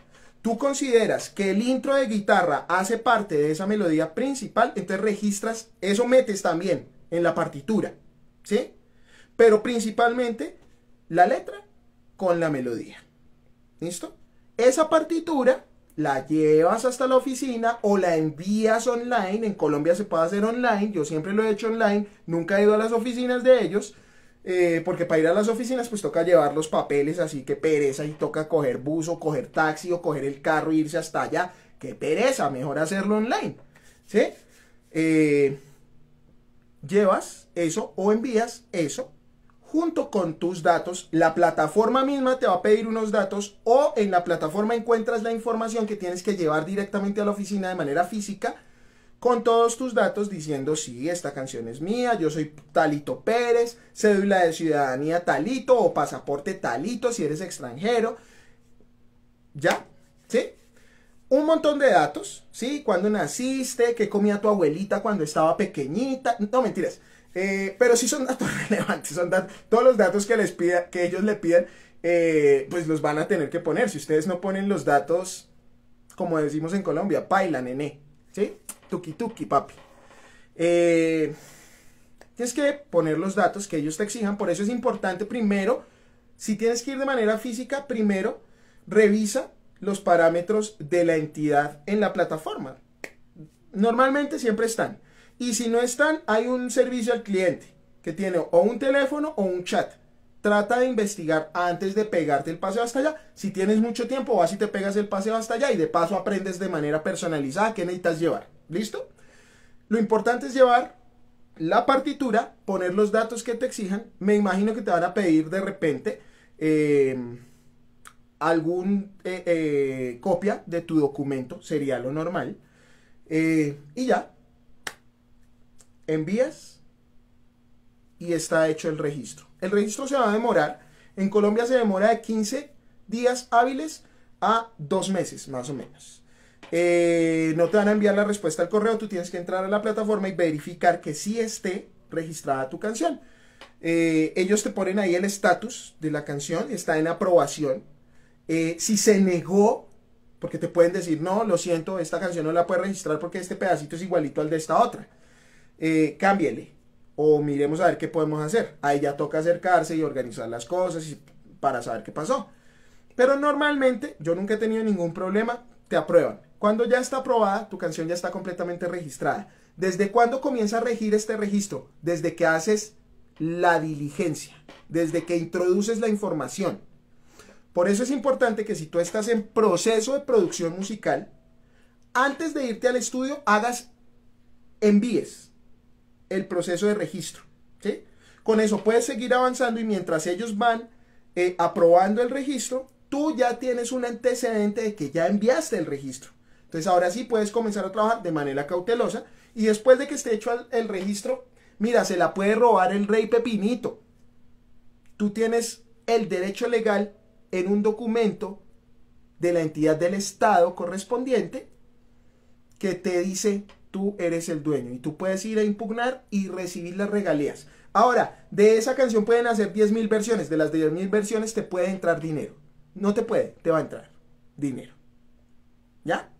[SPEAKER 1] tú consideras que el intro de guitarra hace parte de esa melodía principal, entonces registras, eso metes también en la partitura, ¿sí? Pero principalmente la letra con la melodía. ¿Listo? Esa partitura la llevas hasta la oficina o la envías online. En Colombia se puede hacer online, yo siempre lo he hecho online, nunca he ido a las oficinas de ellos. Eh, porque para ir a las oficinas pues toca llevar los papeles, así que pereza y toca coger bus o coger taxi o coger el carro e irse hasta allá. Qué pereza, mejor hacerlo online. Eh, llevas eso o envías eso junto con tus datos. La plataforma misma te va a pedir unos datos o en la plataforma encuentras la información que tienes que llevar directamente a la oficina de manera física con todos tus datos diciendo, sí, esta canción es mía, yo soy Talito Pérez, cédula de ciudadanía Talito o pasaporte Talito si eres extranjero. ¿Ya? ¿Sí? Un montón de datos, ¿sí? Cuándo naciste, qué comía tu abuelita cuando estaba pequeñita. No, mentiras. Eh, pero sí son datos relevantes, son todos los datos que, les pida, que ellos le piden, eh, pues los van a tener que poner. Si ustedes no ponen los datos, como decimos en Colombia, ¡paila, nene, ¿sí? tuki tuki, papi. Eh, tienes que poner los datos que ellos te exijan, por eso es importante primero, si tienes que ir de manera física, primero revisa los parámetros de la entidad en la plataforma. Normalmente siempre están. Y si no están, hay un servicio al cliente que tiene o un teléfono o un chat. Trata de investigar antes de pegarte el paseo hasta allá. Si tienes mucho tiempo, vas y te pegas el paseo hasta allá y de paso aprendes de manera personalizada qué necesitas llevar. ¿Listo? Lo importante es llevar la partitura, poner los datos que te exijan. Me imagino que te van a pedir de repente alguna eh, algún eh, eh, copia de tu documento, sería lo normal. y ya, envías y está hecho el registro. El registro se va a demorar. En Colombia se demora de 15 días hábiles a dos meses, más o menos. Eh, no te van a enviar la respuesta al correo, tú tienes que entrar a la plataforma y verificar que sí esté registrada tu canción. Eh, ellos te ponen ahí el estatus de la canción, está en aprobación. Eh, si se negó, porque te pueden decir, no, lo siento, esta canción no la puedes registrar porque este pedacito es igualito al de esta otra. Eh, cámbiele o miremos a ver qué podemos hacer. Ahí ya toca acercarse y organizar las cosas para saber qué pasó. Pero normalmente yo nunca he tenido ningún problema, te aprueban. Cuando ya está aprobada, tu canción ya está completamente registrada. ¿Desde cuándo comienza a regir este registro? Desde que haces la diligencia, desde que introduces la información. Por eso es importante que si tú estás en proceso de producción musical, antes de irte al estudio, hagas, envíes el proceso de registro. Con eso puedes seguir avanzando y mientras ellos van eh, aprobando el registro, tú ya tienes un antecedente de que ya enviaste el registro. Entonces ahora sí puedes comenzar a trabajar de manera cautelosa y después de que esté hecho el registro, mira, se la puede robar el rey Pepinito. Tú tienes el derecho legal en un documento de la entidad del Estado correspondiente que te dice tú eres el dueño y tú puedes ir a impugnar y recibir las regalías. Ahora, de esa canción pueden hacer 10.000 versiones, de las 10.000 versiones te puede entrar dinero. No te puede, te va a entrar dinero. ¿Ya?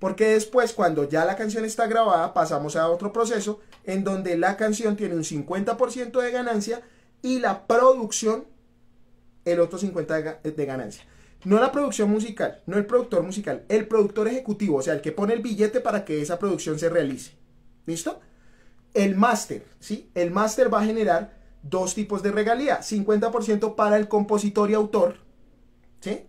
[SPEAKER 1] Porque después, cuando ya la canción está grabada, pasamos a otro proceso en donde la canción tiene un 50% de ganancia y la producción el otro 50% eh, de, ganancia. No la producción musical, no el productor musical, el productor ejecutivo, o sea, el que pone el billete para que esa producción se realice. ¿Listo? El máster, ¿sí? El máster va a generar dos tipos de regalía, 50% para el compositor y autor, ¿sí?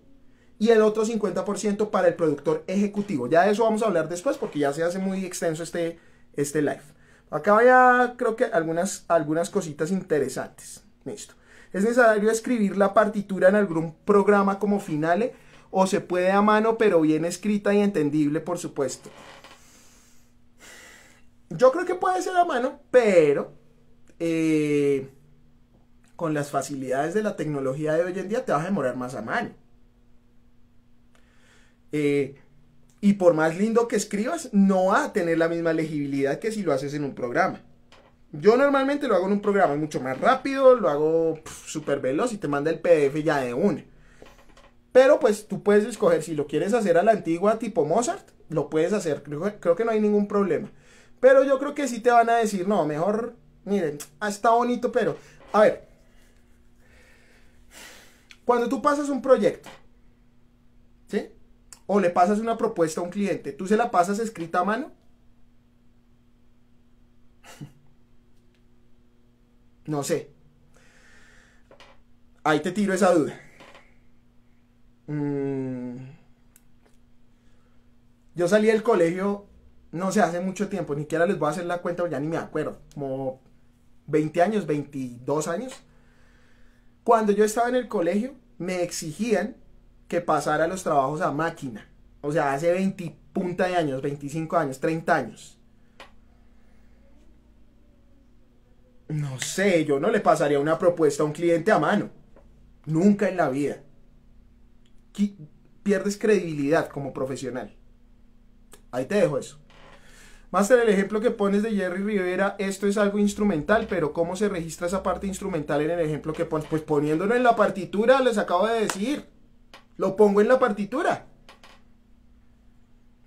[SPEAKER 1] y el otro 50% para el productor ejecutivo. Ya de eso vamos a hablar después porque ya se hace muy extenso este, este live. Acá vaya creo que algunas, algunas cositas interesantes. Listo. ¿Es necesario escribir la partitura en algún programa como finale? ¿O se puede a mano, pero bien escrita y entendible, por supuesto? Yo creo que puede ser a mano, pero eh, con las facilidades de la tecnología de hoy en día te vas a demorar más a mano. Eh, y por más lindo que escribas, no va a tener la misma legibilidad que si lo haces en un programa. Yo normalmente lo hago en un programa, es mucho más rápido, lo hago súper veloz y te manda el PDF ya de una. Pero pues tú puedes escoger si lo quieres hacer a la antigua tipo Mozart, lo puedes hacer, creo, que no hay ningún problema. Pero yo creo que sí te van a decir, no, mejor, miren, ah, está bonito, pero, a ver, cuando tú pasas un proyecto o le pasas una propuesta a un cliente, ¿tú se la pasas escrita a mano? No sé. Ahí te tiro esa duda. Mm. Yo salí del colegio, no sé, hace mucho tiempo, ni siquiera les voy a hacer la cuenta, ya ni me acuerdo, como 20 años, 22 años. Cuando yo estaba en el colegio, me exigían que pasara los trabajos a máquina. O sea, hace 20 punta de años, 25 años, 30 años. No sé, yo no le pasaría una propuesta a un cliente a mano. Nunca en la vida. Pierdes credibilidad como profesional. Ahí te dejo eso. Más el ejemplo que pones de Jerry Rivera, esto es algo instrumental, pero ¿cómo se registra esa parte instrumental en el ejemplo que pones? Pues poniéndolo en la partitura, les acabo de decir. Lo pongo en la partitura.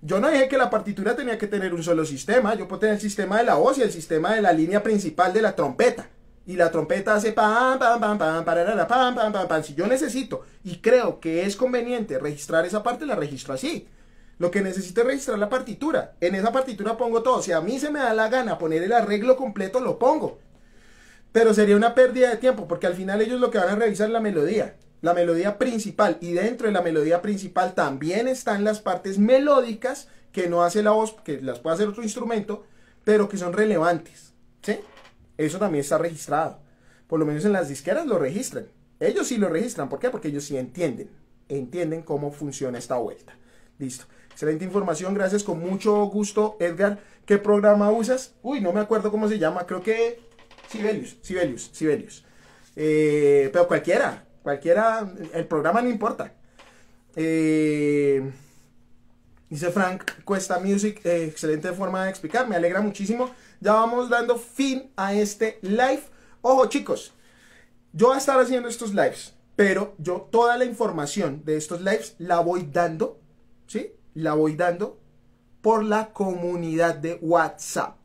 [SPEAKER 1] Yo no dije que la partitura tenía que tener un solo sistema. Yo puedo tener el sistema de la voz y el sistema de la línea principal de la trompeta. Y la trompeta hace pam, pam, pam, pam, pam, pam, pam, pam. Si yo necesito y creo que es conveniente registrar esa parte, la registro así. Lo que necesito es registrar la partitura. En esa partitura pongo todo. Si a mí se me da la gana poner el arreglo completo, lo pongo. Pero sería una pérdida de tiempo, porque al final ellos lo que van a revisar es la melodía la melodía principal y dentro de la melodía principal también están las partes melódicas que no hace la voz, que las puede hacer otro instrumento, pero que son relevantes. ¿sí? Eso también está registrado. Por lo menos en las disqueras lo registran. Ellos sí lo registran. ¿Por qué? Porque ellos sí entienden. Entienden cómo funciona esta vuelta. Listo. Excelente información. Gracias con mucho gusto, Edgar. ¿Qué programa usas? Uy, no me acuerdo cómo se llama. Creo que Sibelius. Sibelius. Sibelius. Eh, pero cualquiera Cualquiera, el programa no importa. Eh, dice Frank Cuesta Music, eh, excelente forma de explicar, me alegra muchísimo. Ya vamos dando fin a este live. Ojo chicos, yo voy a estar haciendo estos lives, pero yo toda la información de estos lives la voy dando, ¿sí? La voy dando por la comunidad de WhatsApp.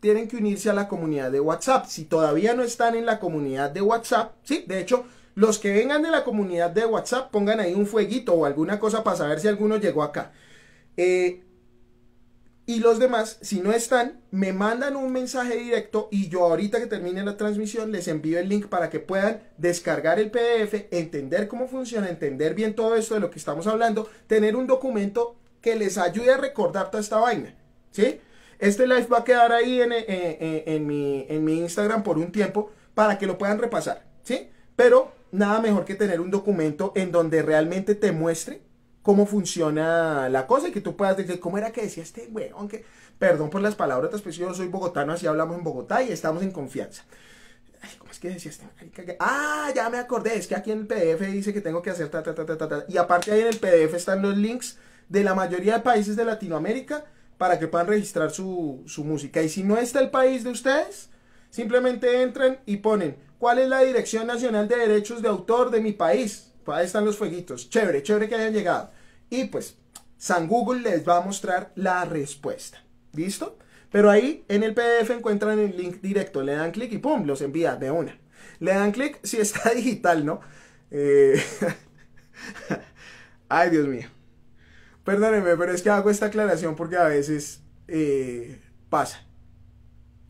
[SPEAKER 1] Tienen que unirse a la comunidad de WhatsApp. Si todavía no están en la comunidad de WhatsApp, sí, de hecho, los que vengan de la comunidad de WhatsApp, pongan ahí un fueguito o alguna cosa para saber si alguno llegó acá. Eh, y los demás, si no están, me mandan un mensaje directo y yo ahorita que termine la transmisión les envío el link para que puedan descargar el PDF, entender cómo funciona, entender bien todo esto de lo que estamos hablando, tener un documento que les ayude a recordar toda esta vaina. ¿Sí? Este live va a quedar ahí en, eh, eh, mi, en mi Instagram por un tiempo para que lo puedan repasar. ¿Sí? Pero nada mejor que tener un documento en donde realmente te muestre cómo funciona la cosa y que tú puedas decir, ¿cómo era que decía este weón? Que... Perdón por las palabras, pero yo soy bogotano, así hablamos en Bogotá y estamos en confianza. ¿Cómo es que decía este? Ah, ya me acordé, es que aquí en el PDF dice que tengo que hacer ta, ta, ta, ta, ta, Y aparte ahí en el PDF están los links de la mayoría de países de Latinoamérica para que puedan registrar su, su música. Y si no está el país de ustedes, simplemente entren y ponen ¿Cuál es la Dirección Nacional de Derechos de Autor de mi país? Pues ahí están los fueguitos. Chévere, chévere que hayan llegado. Y pues, San Google les va a mostrar la respuesta. ¿Listo? Pero ahí en el PDF encuentran el link directo. Le dan clic y ¡pum! Los envía de una. Le dan clic si está digital, ¿no? Eh, ay, Dios mío. Perdónenme, pero es que hago esta aclaración porque a veces eh, pasa.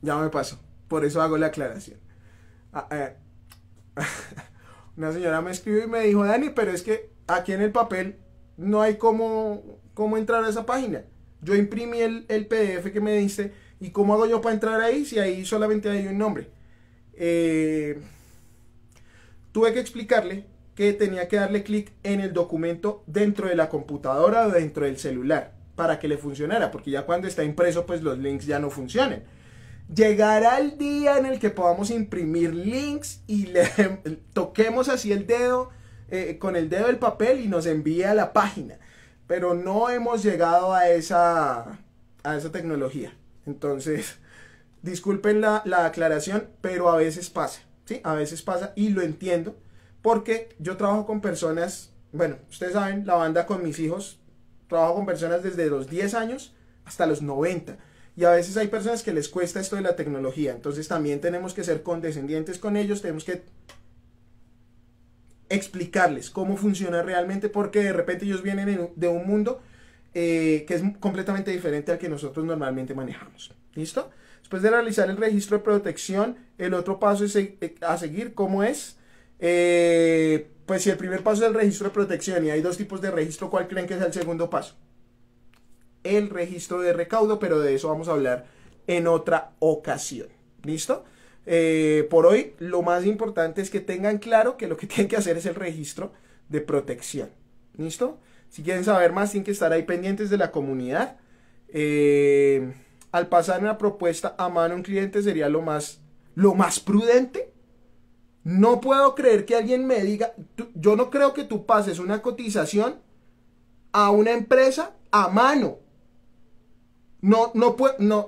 [SPEAKER 1] Ya me pasó. Por eso hago la aclaración. Ah, eh. una señora me escribió y me dijo, Dani, pero es que aquí en el papel no hay cómo, cómo entrar a esa página. Yo imprimí el, PDF que me dice, ¿y cómo hago yo para entrar ahí si ahí solamente hay un nombre? Eh, tuve que explicarle que tenía que darle clic en el documento dentro de la computadora o dentro del celular para que le funcionara, porque ya cuando está impreso, pues los links ya no funcionan. Llegará el día en el que podamos imprimir links y toquemos así el dedo, eh, con el dedo del papel y nos envía a la página. Pero no hemos llegado a esa, a esa tecnología. Entonces, disculpen la, aclaración, pero a veces pasa. ¿sí? A veces pasa y lo entiendo. Porque yo trabajo con personas, bueno, ustedes saben, la banda con mis hijos, trabajo con personas desde los 10 años hasta los 90 y a veces hay personas que les cuesta esto de la tecnología. Entonces también tenemos que ser condescendientes con ellos, tenemos que explicarles cómo funciona realmente, porque de repente ellos vienen de un mundo eh, que es completamente diferente al que nosotros normalmente manejamos. ¿Listo? Después de realizar el registro de protección, el otro paso es eh, a seguir, ¿cómo es? Eh, pues si el primer paso es el registro de protección y hay dos tipos de registro, ¿cuál creen que es el segundo paso? el registro de recaudo, pero de eso vamos a hablar en otra ocasión. ¿Listo? Eh, por hoy lo más importante es que tengan claro que lo que tienen que hacer es el registro de protección. ¿Listo? Si quieren saber más, tienen que estar ahí pendientes de la comunidad. Eh, al pasar una propuesta a mano a un cliente sería lo más, lo más prudente. No puedo creer que alguien me diga, yo no creo que tú pases una cotización a una empresa a mano. No, no,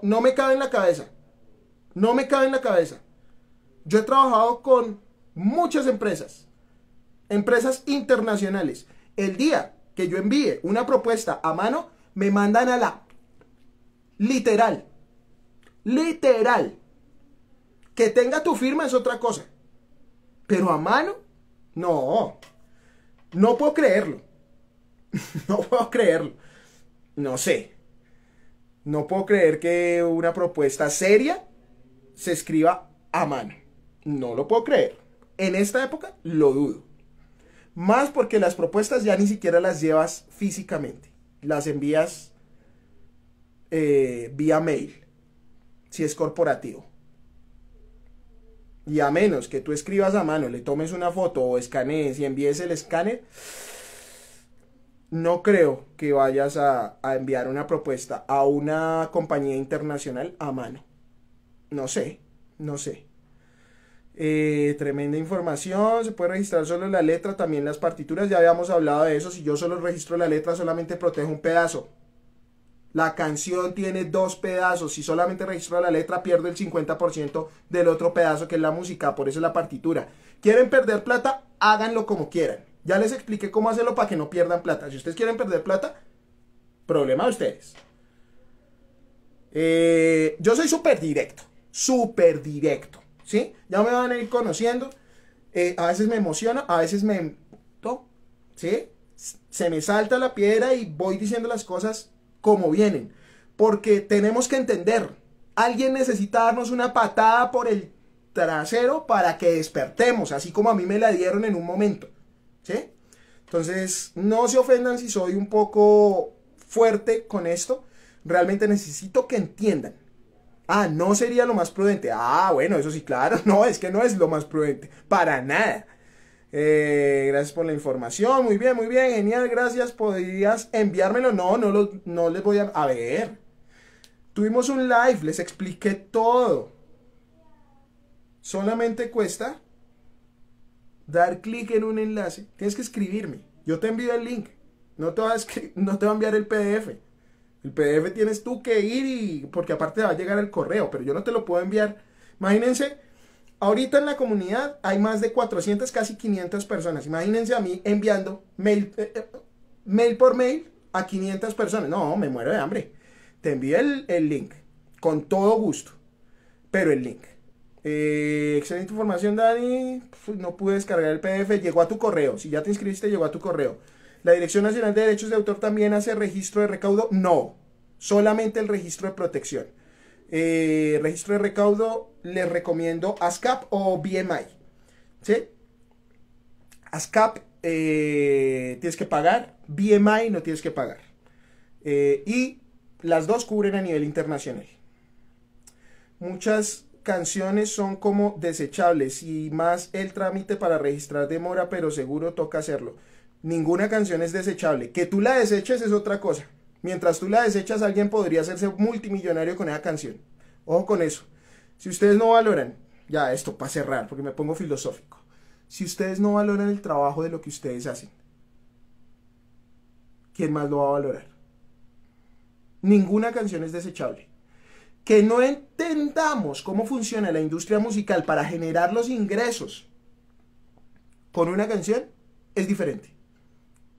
[SPEAKER 1] no me cabe en la cabeza. No me cabe en la cabeza. Yo he trabajado con muchas empresas, empresas internacionales. El día que yo envíe una propuesta a mano, me mandan a la literal. Literal. Que tenga tu firma es otra cosa. Pero a mano, no. No puedo creerlo. no puedo creerlo. No sé. No puedo creer que una propuesta seria se escriba a mano. No lo puedo creer. En esta época lo dudo. Más porque las propuestas ya ni siquiera las llevas físicamente. Las envías eh, vía mail, si es corporativo. Y a menos que tú escribas a mano, le tomes una foto o escanees y envíes el escáner, no creo que vayas a, enviar una propuesta a una compañía internacional a mano. No sé, no sé. Eh, tremenda información, se puede registrar solo la letra, también las partituras, ya habíamos hablado de eso, si yo solo registro la letra solamente protejo un pedazo. La canción tiene dos pedazos, si solamente registro la letra pierdo el 50% del otro pedazo que es la música, por eso la partitura. ¿Quieren perder plata? Háganlo como quieran ya les expliqué cómo hacerlo para que no pierdan plata. Si ustedes quieren perder plata, problema de ustedes. Eh, yo soy súper directo, súper directo, ¿sí? Ya me van a ir conociendo. Eh, a veces me emociona, a veces me... ¿Sí? Se me salta la piedra y voy diciendo las cosas como vienen. Porque tenemos que entender, alguien necesita darnos una patada por el trasero para que despertemos, así como a mí me la dieron en un momento. ¿sí? Entonces, no se ofendan si soy un poco fuerte con esto. Realmente necesito que entiendan. Ah, no sería lo más prudente. Ah, bueno, eso sí, claro. No, es que no es lo más prudente. Para nada. Eh, gracias por la información. Muy bien, muy bien. Genial, gracias. ¿Podrías enviármelo? No, no, lo, no les voy a... A ver. Tuvimos un live, les expliqué todo. Solamente cuesta dar clic en un enlace, tienes que escribirme. Yo te envío el link. No te, va a no te enviar el PDF. El PDF tienes tú que ir y porque aparte va a llegar el correo, pero yo no te lo puedo enviar. Imagínense, ahorita en la comunidad hay más de 400, casi 500 personas. Imagínense a mí enviando mail, eh, eh, mail por mail a 500 personas. No, me muero de hambre. Te envío el link, con todo gusto, pero el link. Eh, excelente información, Dani. no pude descargar el PDF. Llegó a tu correo. Si ya te inscribiste, llegó a tu correo. ¿La Dirección Nacional de Derechos de Autor también hace registro de recaudo? No. Solamente el registro de protección. Eh, registro de recaudo les recomiendo ASCAP o BMI. ¿Sí? ASCAP eh, tienes que pagar. BMI no tienes que pagar. y las dos cubren a nivel internacional. Muchas canciones son como desechables y más el trámite para registrar demora, pero seguro toca hacerlo. Ninguna canción es desechable. Que tú la deseches es otra cosa. Mientras tú la desechas, alguien podría hacerse multimillonario con esa canción. Ojo con eso. Si ustedes no valoran, ya esto para cerrar, porque me pongo filosófico. Si ustedes no valoran el trabajo de lo que ustedes hacen, ¿quién más lo va a valorar? Ninguna canción es desechable que no entendamos cómo funciona la industria musical para generar los ingresos con una canción es diferente.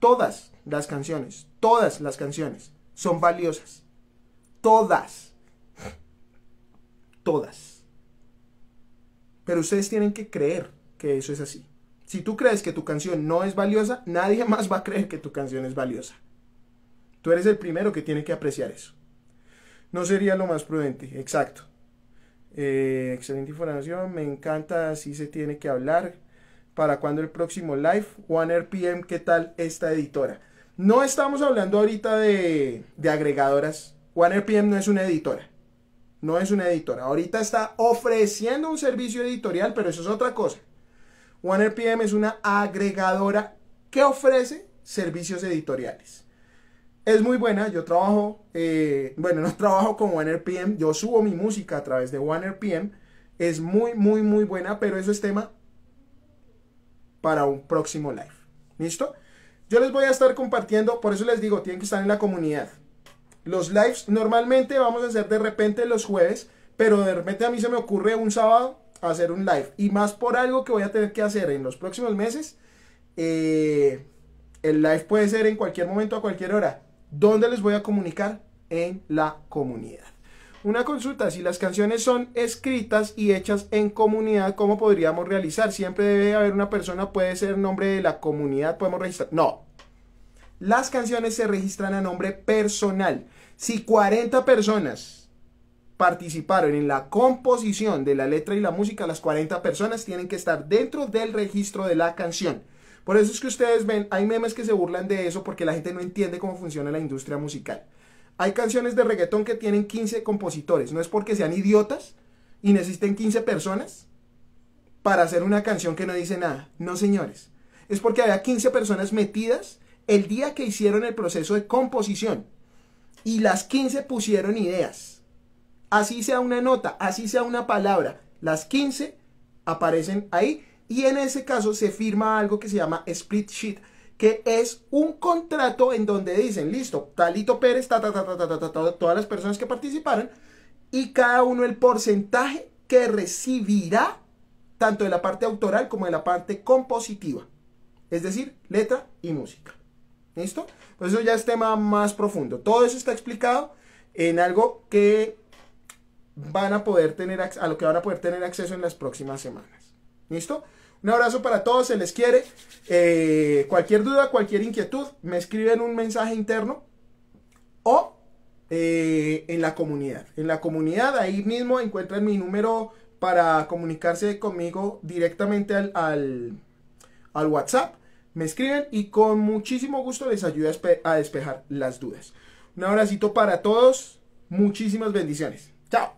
[SPEAKER 1] Todas las canciones, todas las canciones son valiosas. Todas. Todas. Pero ustedes tienen que creer que eso es así. Si tú crees que tu canción no es valiosa, nadie más va a creer que tu canción es valiosa. Tú eres el primero que tiene que apreciar eso. No sería lo más prudente, exacto. Eh, excelente información, me encanta, así se tiene que hablar. ¿Para cuándo el próximo live? 1RPM, ¿qué tal esta editora? No estamos hablando ahorita de, de agregadoras. OneRPM no es una editora. No es una editora. Ahorita está ofreciendo un servicio editorial, pero eso es otra cosa. OneRPM es una agregadora que ofrece servicios editoriales. Es muy buena, yo trabajo, eh, bueno, no trabajo con OneRPM, yo subo mi música a través de OneRPM. Es muy, muy, muy buena, pero eso es tema para un próximo live. ¿Listo? Yo les voy a estar compartiendo, por eso les digo, tienen que estar en la comunidad. Los lives normalmente vamos a hacer de repente los jueves, pero de repente a mí se me ocurre un sábado hacer un live. Y más por algo que voy a tener que hacer en los próximos meses. Eh, el live puede ser en cualquier momento, a cualquier hora. ¿Dónde les voy a comunicar? En la comunidad. Una consulta, si las canciones son escritas y hechas en comunidad, ¿cómo podríamos realizar? Siempre debe haber una persona, puede ser nombre de la comunidad, podemos registrar. No. Las canciones se registran a nombre personal. Si 40 personas participaron en la composición de la letra y la música, las 40 personas tienen que estar dentro del registro de la canción. Por eso es que ustedes ven, hay memes que se burlan de eso porque la gente no entiende cómo funciona la industria musical. Hay canciones de reggaetón que tienen 15 compositores. No es porque sean idiotas y necesiten 15 personas para hacer una canción que no dice nada. No, señores. Es porque había 15 personas metidas el día que hicieron el proceso de composición. Y las 15 pusieron ideas. Así sea una nota, así sea una palabra. Las 15 aparecen ahí y en ese caso se firma algo que se llama split sheet, que es un contrato en donde dicen, listo, Talito Pérez, ta, ta, ta, todas las personas que participaron, y cada uno el porcentaje que recibirá, tanto de la parte autoral como de la parte compositiva. Es decir, letra y música. ¿Listo? Pues eso ya es tema más profundo. Todo eso está explicado en algo que van a poder tener a lo que van a poder tener acceso en las próximas semanas. ¿Listo? Un abrazo para todos, se les quiere. Eh, cualquier duda, cualquier inquietud, me escriben un mensaje interno o eh, en la comunidad. En la comunidad, ahí mismo encuentran mi número para comunicarse conmigo directamente al, WhatsApp. Me escriben y con muchísimo gusto les ayudo a, a despejar las dudas. Un abracito para todos, muchísimas bendiciones. Chao.